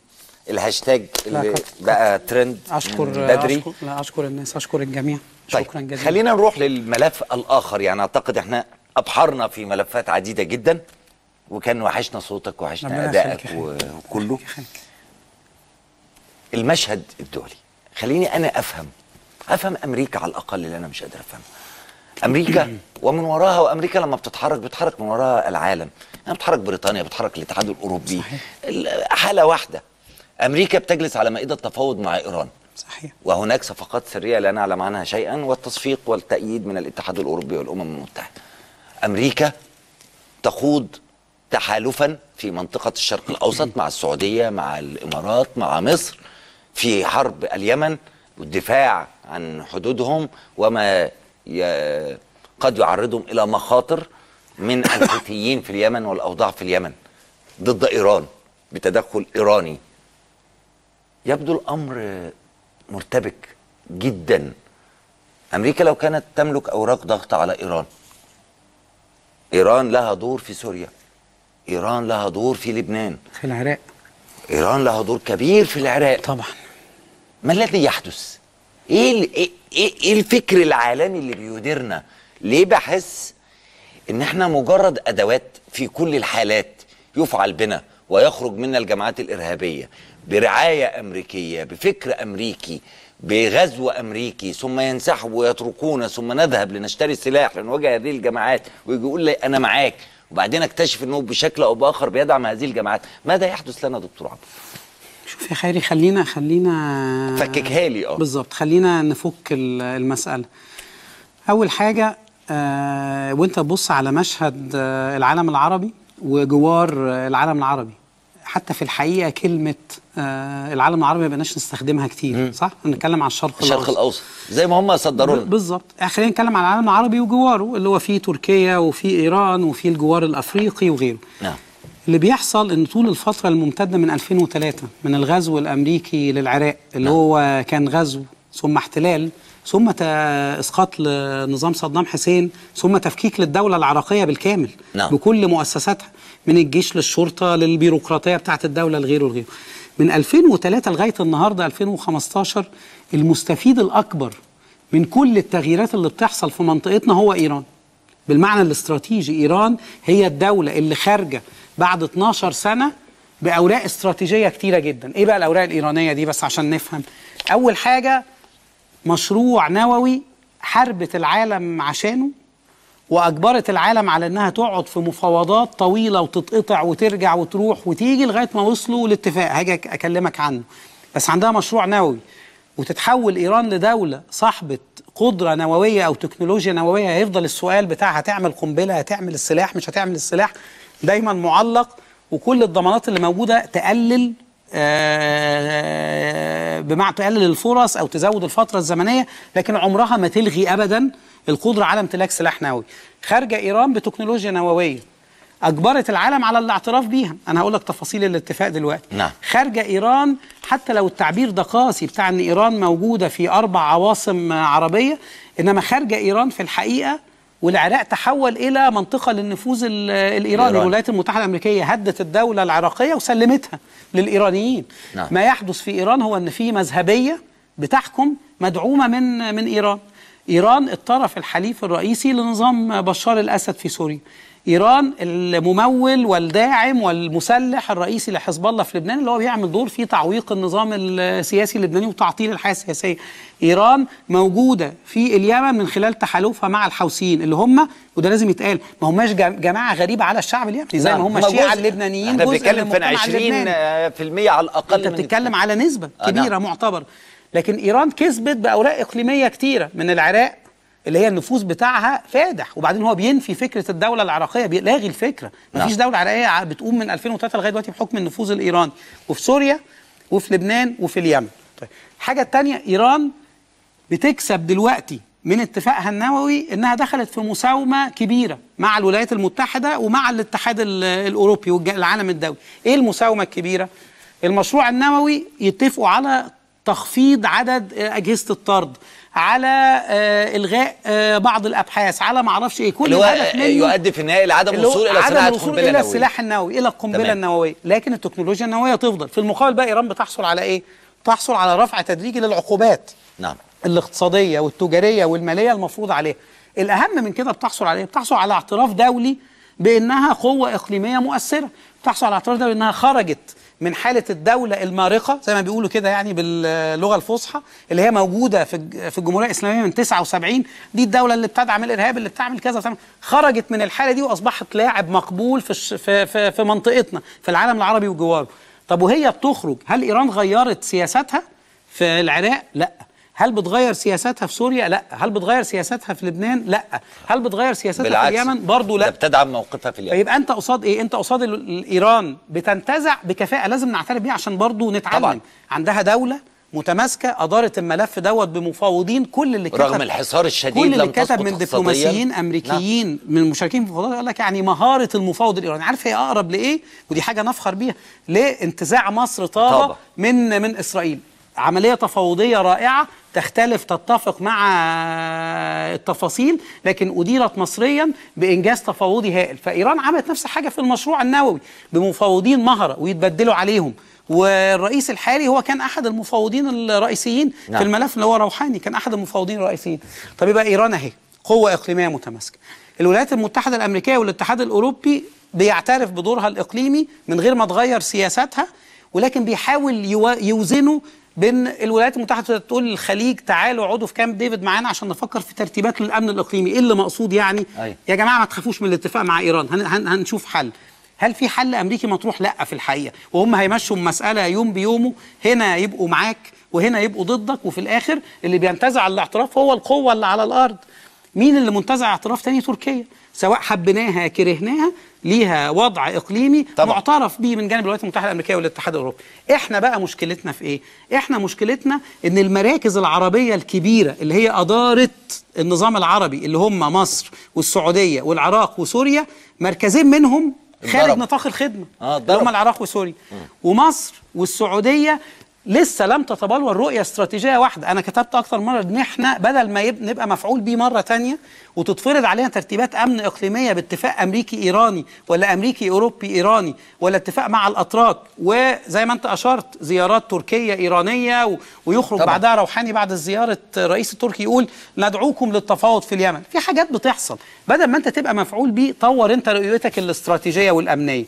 الهاشتاج اللي بقى ترند اشكر بدري أشكر لا اشكر الناس اشكر الجميع طيب، شكرا طيب. جزيلا خلينا نروح للملف الاخر يعني اعتقد احنا أبحرنا في ملفات عديدة جدا وكان وحشنا صوتك وحشنا أدائك وكله المشهد الدولي خليني أنا أفهم أفهم أمريكا على الأقل اللي أنا مش قادر أفهمه امريكا ومن وراها وامريكا لما بتتحرك بتتحرك من وراها العالم يعني بتتحرك بريطانيا بتتحرك الاتحاد الاوروبي صحيح. حاله واحده امريكا بتجلس على مائده التفاوض مع ايران صحيح وهناك صفقات سريه لا نعلم عنها شيئا والتصفيق والتأييد من الاتحاد الاوروبي والامم المتحده أمريكا تخوض تحالفا في منطقة الشرق الأوسط مع السعودية مع الإمارات مع مصر في حرب اليمن والدفاع عن حدودهم وما قد يعرضهم إلى مخاطر من الحوثيين في اليمن والأوضاع في اليمن ضد إيران بتدخل إيراني يبدو الأمر مرتبك جدا أمريكا لو كانت تملك أوراق ضغط على إيران إيران لها دور في سوريا إيران لها دور في لبنان في العراق إيران لها دور كبير في العراق طبعا ما الذي يحدث؟ إيه, إيه, إيه, إيه الفكر العالمي اللي بيديرنا؟ ليه بحس إن إحنا مجرد أدوات في كل الحالات يفعل بنا ويخرج منا الجماعات الإرهابية برعاية أمريكية بفكر أمريكي بغزو أمريكي ثم ينسحبوا ويتركونا ثم نذهب لنشتري سلاح لنواجه هذه الجماعات ويجي يقول لي أنا معاك وبعدين اكتشف أنه بشكل أو بآخر بيدعم هذه الجماعات ماذا يحدث لنا دكتور عبد؟ شوف يا خيري خلينا خلينا فككها لي اه بالظبط خلينا نفك المسألة أول حاجة آه، وأنت تبص على مشهد آه، العالم العربي وجوار آه، العالم العربي حتى في الحقيقه كلمه آه العالم العربي ما بقناش نستخدمها كتير مم. صح؟ بنتكلم عن الشرق الاوسط الشرق الاوسط زي ما هم صدروا لنا بالظبط خلينا نتكلم عن العالم العربي وجواره اللي هو فيه تركيا وفيه ايران وفيه الجوار الافريقي وغيره نعم اللي بيحصل ان طول الفتره الممتده من 2003 من الغزو الامريكي للعراق اللي نعم. هو كان غزو ثم احتلال ثم اسقاط لنظام صدام حسين ثم تفكيك للدوله العراقيه بالكامل نعم. بكل مؤسساتها من الجيش للشرطه للبيروقراطيه بتاعه الدوله لغيره لغيره من 2003 لغايه النهارده 2015 المستفيد الاكبر من كل التغييرات اللي بتحصل في منطقتنا هو ايران بالمعنى الاستراتيجي ايران هي الدوله اللي خارجه بعد 12 سنه باوراق استراتيجيه كتيره جدا ايه بقى الاوراق الايرانيه دي بس عشان نفهم اول حاجه مشروع نووي حاربت العالم عشانه واجبرت العالم على انها تقعد في مفاوضات طويله وتتقطع وترجع وتروح وتيجي لغايه ما وصلوا لاتفاق هاجي اكلمك عنه بس عندها مشروع نووي وتتحول ايران لدوله صاحبه قدره نوويه او تكنولوجيا نوويه هيفضل السؤال بتاع هتعمل قنبله هتعمل السلاح مش هتعمل السلاح دايما معلق وكل الضمانات اللي موجوده تقلل آه، بمعنى تقلل الفرص او تزود الفتره الزمنيه لكن عمرها ما تلغي ابدا القدره على امتلاك سلاح نووي خارجه ايران بتكنولوجيا نوويه اجبرت العالم على الاعتراف بيها انا هقول لك تفاصيل الاتفاق دلوقتي نعم. خارجه ايران حتى لو التعبير ده قاسي بتاع ان ايران موجوده في اربع عواصم عربيه انما خارجه ايران في الحقيقه والعراق تحول الى منطقه للنفوذ الايراني الولايات المتحده الامريكيه هدت الدوله العراقيه وسلمتها للايرانيين نعم. ما يحدث في ايران هو ان في مذهبيه بتحكم مدعومه من من ايران ايران الطرف الحليف الرئيسي لنظام بشار الاسد في سوريا ايران الممول والداعم والمسلح الرئيسي لحزب الله في لبنان اللي هو بيعمل دور في تعويق النظام السياسي اللبناني وتعطيل الحياه السياسيه ايران موجوده في اليمن من خلال تحالفها مع الحوثيين اللي هم وده لازم يتقال ما هماش جماعه غريبه على الشعب اليمني زي نعم. ما هم الشيعه اللبنانيين جزء بيتكلم في 20% على الاقل انت بتتكلم على نسبه آه، نعم. كبيره معتبر لكن ايران كسبت باوراق اقليميه كتيره من العراق اللي هي النفوذ بتاعها فادح وبعدين هو بينفي فكره الدوله العراقيه بيلاغي الفكره نعم. مفيش نعم. دوله عراقيه بتقوم من 2003 لغايه دلوقتي بحكم النفوذ الايراني وفي سوريا وفي لبنان وفي اليمن طيب الحاجه الثانيه ايران بتكسب دلوقتي من اتفاقها النووي انها دخلت في مساومه كبيره مع الولايات المتحده ومع الاتحاد الاوروبي والعالم الدولي ايه المساومه الكبيره المشروع النووي يتفقوا على تخفيض عدد اجهزه الطرد على آه، الغاء آه، بعض الابحاث على ما اعرفش ايه كل هدف منه يؤدي في النهايه لعدم الوصول الى صناعه قنبله نوويه الى السلاح النووي الى القنبله النوويه لكن التكنولوجيا النوويه تفضل في المقابل بقى ايران بتحصل على ايه تحصل على رفع تدريجي للعقوبات نعم الاقتصاديه والتجاريه والماليه المفروض عليها الاهم من كده بتحصل على ايه بتحصل على اعتراف دولي بانها قوه اقليميه مؤثره بتحصل على اعتراف دولي انها خرجت من حاله الدوله المارقه زي ما بيقولوا كده يعني باللغه الفصحى اللي هي موجوده في في الجمهوريه الاسلاميه من 79 دي الدوله اللي بتدعم الارهاب اللي بتعمل كذا خرجت من الحاله دي واصبحت لاعب مقبول في في في, في منطقتنا في العالم العربي وجواره طب وهي بتخرج هل ايران غيرت سياساتها في العراق لا هل بتغير سياساتها في سوريا؟ لا، هل بتغير سياساتها في لبنان؟ لا، هل بتغير سياساتها بالعكس. في اليمن؟ برضه لا. ده بتدعم موقفها في اليمن. فيبقى انت قصاد ايه؟ انت قصاد ايران بتنتزع بكفاءه لازم نعترف بيها عشان برضه نتعلم. طبعا. عندها دوله متماسكه ادارت الملف دوت بمفاوضين كل اللي كتب رغم الحصار الشديد كل اللي كتب من دبلوماسيين نعم. امريكيين نعم. من المشاركين في المفاوضات قال لك يعني مهاره المفاوض الايراني عارف هي اقرب لايه ودي حاجه نفخر بيها لانتزاع مصر طابه من من اسرائيل عملية تفاوضية رائعة تختلف تتفق مع التفاصيل لكن أديرت مصريا بإنجاز تفاوضي هائل فإيران عملت نفس الحاجة في المشروع النووي بمفاوضين مهرة ويتبدلوا عليهم والرئيس الحالي هو كان احد المفاوضين الرئيسيين نعم. في الملف اللي هو روحاني كان احد المفاوضين الرئيسيين طب يبقى ايران اهي قوه اقليميه متماسكه الولايات المتحده الامريكيه والاتحاد الاوروبي بيعترف بدورها الاقليمي من غير ما تغير سياساتها ولكن بيحاول يوزنوا بين الولايات المتحده تقول للخليج تعالوا اقعدوا في كامب ديفيد معانا عشان نفكر في ترتيبات للامن الاقليمي ايه اللي مقصود يعني أي. أيوة. يا جماعه ما تخافوش من الاتفاق مع ايران هن هن هنشوف حل هل في حل امريكي مطروح لا في الحقيقه وهم هيمشوا المساله يوم بيومه هنا يبقوا معاك وهنا يبقوا ضدك وفي الاخر اللي بينتزع الاعتراف هو القوه اللي على الارض مين اللي منتزع اعتراف تاني تركيا سواء حبيناها كرهناها ليها وضع اقليمي طبعا. معترف به من جانب الولايات المتحده الامريكيه والاتحاد الاوروبي احنا بقى مشكلتنا في ايه احنا مشكلتنا ان المراكز العربيه الكبيره اللي هي ادارت النظام العربي اللي هم مصر والسعوديه والعراق وسوريا مركزين منهم خارج نطاق الخدمه آه اللي هم العراق وسوريا ومصر والسعوديه لسه لم تتبلور رؤيه استراتيجيه واحده انا كتبت اكثر مره ان احنا بدل ما نبقى مفعول بيه مره تانية وتتفرض علينا ترتيبات امن اقليميه باتفاق امريكي ايراني ولا امريكي اوروبي ايراني ولا اتفاق مع الاتراك وزي ما انت اشرت زيارات تركيه ايرانيه ويخرج طبعا. بعدها روحاني بعد زياره الرئيس التركي يقول ندعوكم للتفاوض في اليمن في حاجات بتحصل بدل ما انت تبقى مفعول بيه طور انت رؤيتك الاستراتيجيه والامنيه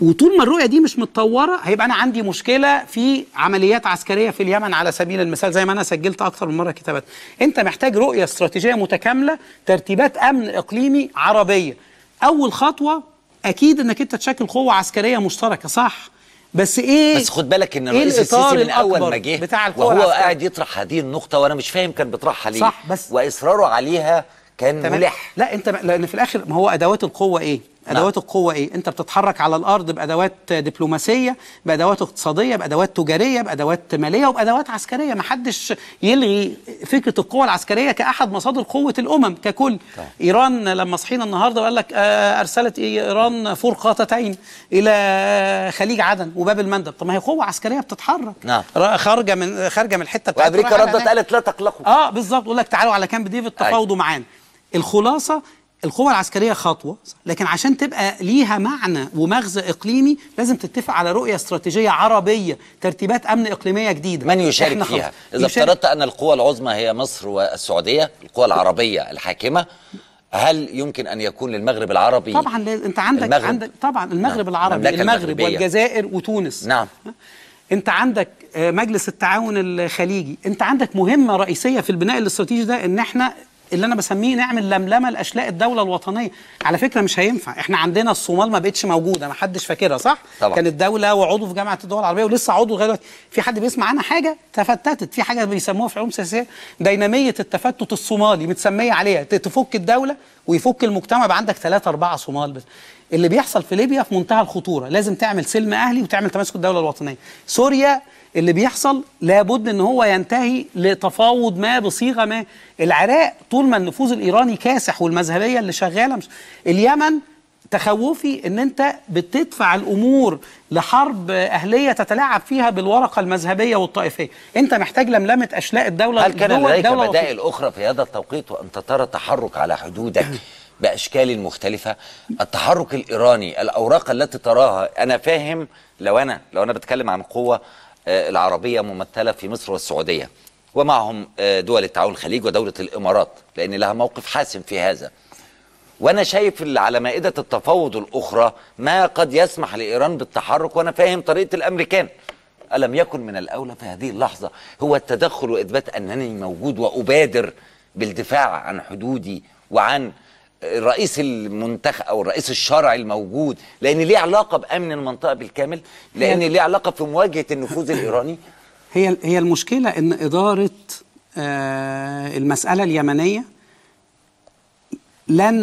وطول ما الرؤيه دي مش متطوره هيبقى انا عندي مشكله في عمليات عسكريه في اليمن على سبيل المثال زي ما انا سجلت اكثر من مره كتابات انت محتاج رؤيه استراتيجيه متكامله ترتيبات امن اقليمي عربيه اول خطوه اكيد انك انت تشكل قوه عسكريه مشتركه صح بس ايه بس خد بالك ان إيه الرئيس إيه السيسي من اول ما جه وهو قاعد يطرح هذه النقطه وانا مش فاهم كان بيطرحها ليه صح بس واصراره عليها كان ملح لا انت لان في الاخر ما هو ادوات القوه ايه نعم. ادوات لا. القوه ايه انت بتتحرك على الارض بادوات دبلوماسيه بادوات اقتصاديه بادوات تجاريه بادوات ماليه وبادوات عسكريه ما حدش يلغي فكره القوه العسكريه كاحد مصادر قوه الامم ككل طيب. ايران لما صحينا النهارده وقال لك آه، ارسلت ايران فرقاطتين الى خليج عدن وباب المندب طب ما هي قوه عسكريه بتتحرك نعم. خارجه من خارجه من الحته بتاعتها وامريكا ردت قالت لا تقلقوا اه بالظبط يقول لك تعالوا على كامب ديفيد تفاوضوا معانا الخلاصه القوة العسكرية خطوة لكن عشان تبقى ليها معنى ومغزى إقليمي لازم تتفق على رؤية استراتيجية عربية ترتيبات أمن إقليمية جديدة من يشارك فيها إذا افترضت أن القوى العظمى هي مصر والسعودية القوى العربية الحاكمة هل يمكن ان يكون للمغرب العربي طبعا انت عندك المغرب عندك طبعا نعم. المغرب نعم العربي المغرب المغربية. والجزائر وتونس نعم انت عندك آه، مجلس التعاون الخليجي انت عندك مهمه رئيسيه في البناء الاستراتيجي ده ان احنا اللي انا بسميه نعمل لملمه لاشلاء الدوله الوطنيه على فكره مش هينفع احنا عندنا الصومال ما بقتش موجوده ما حدش فاكرها صح طبعا. كانت دوله وعضو في جامعه الدول العربيه ولسه عضو لغايه دلوقتي في حد بيسمع عنها حاجه تفتتت في حاجه بيسموها في علوم سياسيه ديناميه التفتت الصومالي متسميه عليها تفك الدوله ويفك المجتمع يبقى عندك ثلاثة أربعة صومال بس. اللي بيحصل في ليبيا في منتهى الخطوره لازم تعمل سلم اهلي وتعمل تماسك الدوله الوطنيه سوريا اللي بيحصل لابد ان هو ينتهي لتفاوض ما بصيغه ما العراق طول ما النفوذ الايراني كاسح والمذهبيه اللي شغاله مش اليمن تخوفي ان انت بتدفع الامور لحرب اهليه تتلاعب فيها بالورقه المذهبيه والطائفيه، انت محتاج لملمه اشلاء الدوله هل كان لديك بدائل اخرى في هذا التوقيت وانت ترى تحرك على حدودك باشكال مختلفه؟ التحرك الايراني الاوراق التي تراها انا فاهم لو انا لو انا بتكلم عن قوه آه، العربية ممثلة في مصر والسعودية ومعهم آه، دول التعاون الخليج ودولة الإمارات لأن لها موقف حاسم في هذا وأنا شايف على مائدة التفاوض الأخرى ما قد يسمح لإيران بالتحرك وأنا فاهم طريقة الأمريكان ألم يكن من الأولى في هذه اللحظة هو التدخل وإثبات أنني موجود وأبادر بالدفاع عن حدودي وعن الرئيس المنتخب او الرئيس الشرعي الموجود لان ليه علاقه بامن المنطقه بالكامل لان ليه علاقه في مواجهه النفوذ الايراني هي هي المشكله ان اداره آه المساله اليمنيه لن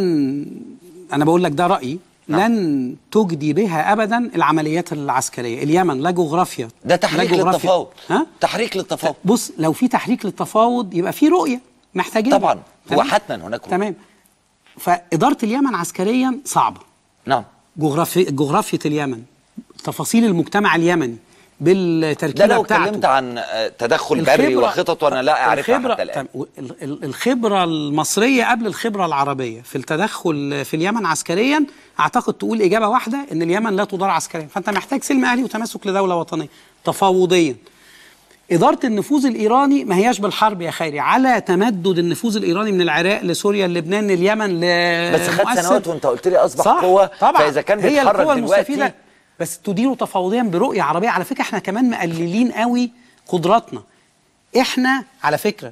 انا بقول لك ده رايي نعم. لن تجدي بها ابدا العمليات العسكريه اليمن لا جغرافيا ده تحريك لا جغرافيا. للتفاوض ها؟ تحريك للتفاوض بص لو في تحريك للتفاوض يبقى في رؤيه محتاجين طبعا هو حتما هناك تمام فإدارة اليمن عسكريا صعبة نعم جغرافي جغرافية اليمن تفاصيل المجتمع اليمني بالتركيبه بتاعته لو اتكلمت عن تدخل بري وخطط وانا لا اعرفها الخبرة حتى الان الخبره المصريه قبل الخبره العربيه في التدخل في اليمن عسكريا اعتقد تقول اجابه واحده ان اليمن لا تدار عسكريا فانت محتاج سلم اهلي وتماسك لدوله وطنيه تفاوضيا إدارة النفوذ الإيراني ما هياش بالحرب يا خيري على تمدد النفوذ الإيراني من العراق لسوريا لبنان اليمن ل بس خد سنوات وأنت قلت لي أصبح صح قوة طبعا فإذا كان هي القوة المستفيدة بس تديره تفاوضيا برؤية عربية على فكرة احنا كمان مقللين قوي قدراتنا احنا على فكرة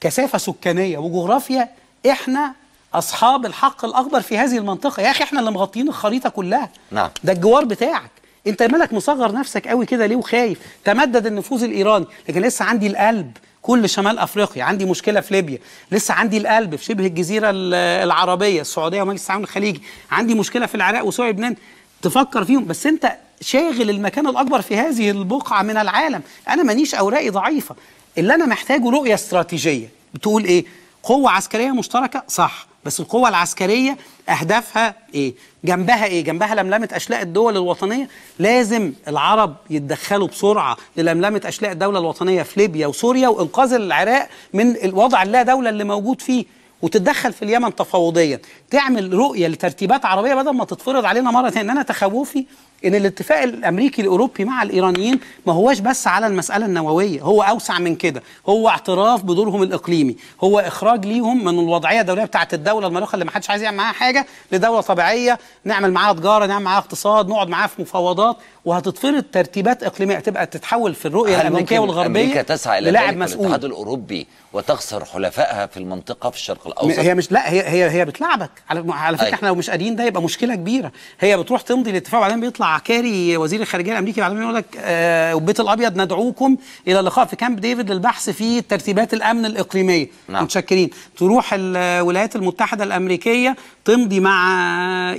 كثافة سكانية وجغرافيا احنا أصحاب الحق الأكبر في هذه المنطقة يا أخي احنا اللي مغطيين الخريطة كلها نعم ده الجوار بتاعك انت مالك مصغر نفسك قوي كده ليه وخايف تمدد النفوذ الايراني لكن لسه عندي القلب كل شمال افريقيا عندي مشكله في ليبيا لسه عندي القلب في شبه الجزيره العربيه السعوديه ومجلس التعاون الخليجي عندي مشكله في العراق وسوريا لبنان تفكر فيهم بس انت شاغل المكان الاكبر في هذه البقعه من العالم انا مانيش اوراقي ضعيفه اللي انا محتاجه رؤيه استراتيجيه بتقول ايه قوه عسكريه مشتركه صح بس القوة العسكرية أهدافها إيه؟ جنبها إيه؟ جنبها لملمة أشلاء الدول الوطنية لازم العرب يتدخلوا بسرعة للملمة أشلاء الدولة الوطنية في ليبيا وسوريا وإنقاذ العراق من الوضع اللا دولة اللي موجود فيه وتتدخل في اليمن تفاوضيا تعمل رؤية لترتيبات عربية بدل ما تتفرض علينا مرة ثانية أنا تخوفي ان الاتفاق الامريكي الاوروبي مع الايرانيين ما هواش بس على المساله النوويه هو اوسع من كده هو اعتراف بدورهم الاقليمي هو اخراج ليهم من الوضعيه الدوليه بتاعه الدوله المالوخه اللي ما حدش عايز يعمل معاها حاجه لدوله طبيعيه نعمل معاها تجاره نعمل معاها اقتصاد نقعد معاها في مفاوضات وهتتفرض ترتيبات اقليميه هتبقى تتحول في الرؤيه الامريكيه والغربيه امريكا تسعى الى لاعب مسؤول الاتحاد الاوروبي وتخسر حلفائها في المنطقه في الشرق الاوسط هي مش لا هي هي هي بتلعبك على, على فكره أي. أيوه. احنا لو مش قادرين ده يبقى مشكله كبيره هي بتروح تمضي الاتفاق وبعدين بيطلع عكاري وزير الخارجيه الامريكي بعد يقول لك البيت آه، الابيض ندعوكم الى اللقاء في كامب ديفيد للبحث في ترتيبات الامن الاقليميه نعم. متشكرين تروح الولايات المتحده الامريكيه تمضي مع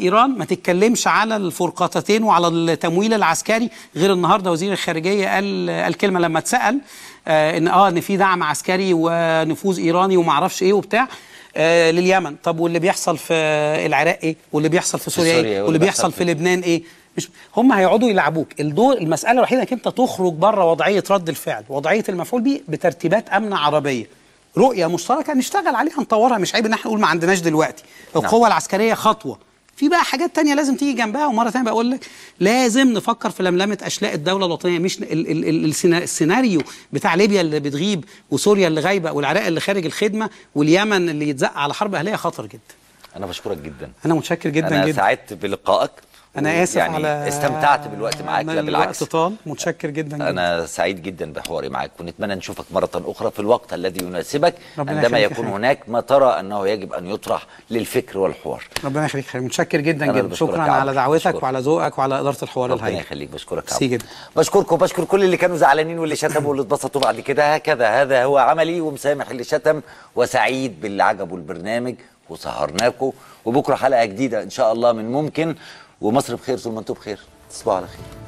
ايران ما تتكلمش على الفرقاطتين وعلى التمويل العسكري غير النهارده وزير الخارجيه قال الكلمه لما اتسال آه، ان اه ان في دعم عسكري ونفوذ ايراني وما اعرفش ايه وبتاع آه لليمن طب واللي بيحصل في العراق ايه واللي بيحصل في سوريا, في إيه؟ سوريا ايه واللي بيحصل في لبنان ايه مش هم هيقعدوا يلعبوك الدور المساله الوحيده انك انت تخرج بره وضعيه رد الفعل وضعيه المفعول به بترتيبات امن عربيه رؤيه مشتركه نشتغل عليها نطورها مش عيب ان احنا نقول ما عندناش دلوقتي نعم. القوه نعم. العسكريه خطوه في بقى حاجات تانية لازم تيجي جنبها ومرة تانية بقول لك لازم نفكر في لملمة أشلاء الدولة الوطنية مش ال ال السيناريو بتاع ليبيا اللي بتغيب وسوريا اللي غايبة والعراق اللي خارج الخدمة واليمن اللي يتزق على حرب أهلية خطر جدا أنا بشكرك جدا أنا متشكر جدا أنا جدا أنا سعدت بلقائك انا اسف يعني على استمتعت بالوقت معاك لا بالعكس طال متشكر جدا, جداً. انا سعيد جدا بحواري معاك ونتمنى نشوفك مره اخرى في الوقت الذي يناسبك عندما يكون خير. هناك ما ترى انه يجب ان يطرح للفكر والحوار ربنا يخليك خير متشكر جدا جدا شكرا على دعوتك وعلى ذوقك وعلى اداره الحوار الهائل ربنا يخليك بشكرك جدا بشكركم وبشكر كل اللي كانوا زعلانين واللي شتموا واللي اتبسطوا بعد كده هكذا هذا هو عملي ومسامح اللي شتم وسعيد باللي عجبه البرنامج وسهرناكم وبكره حلقه جديده ان شاء الله من ممكن ومصر بخير طول ما انتم بخير تصبحوا على خير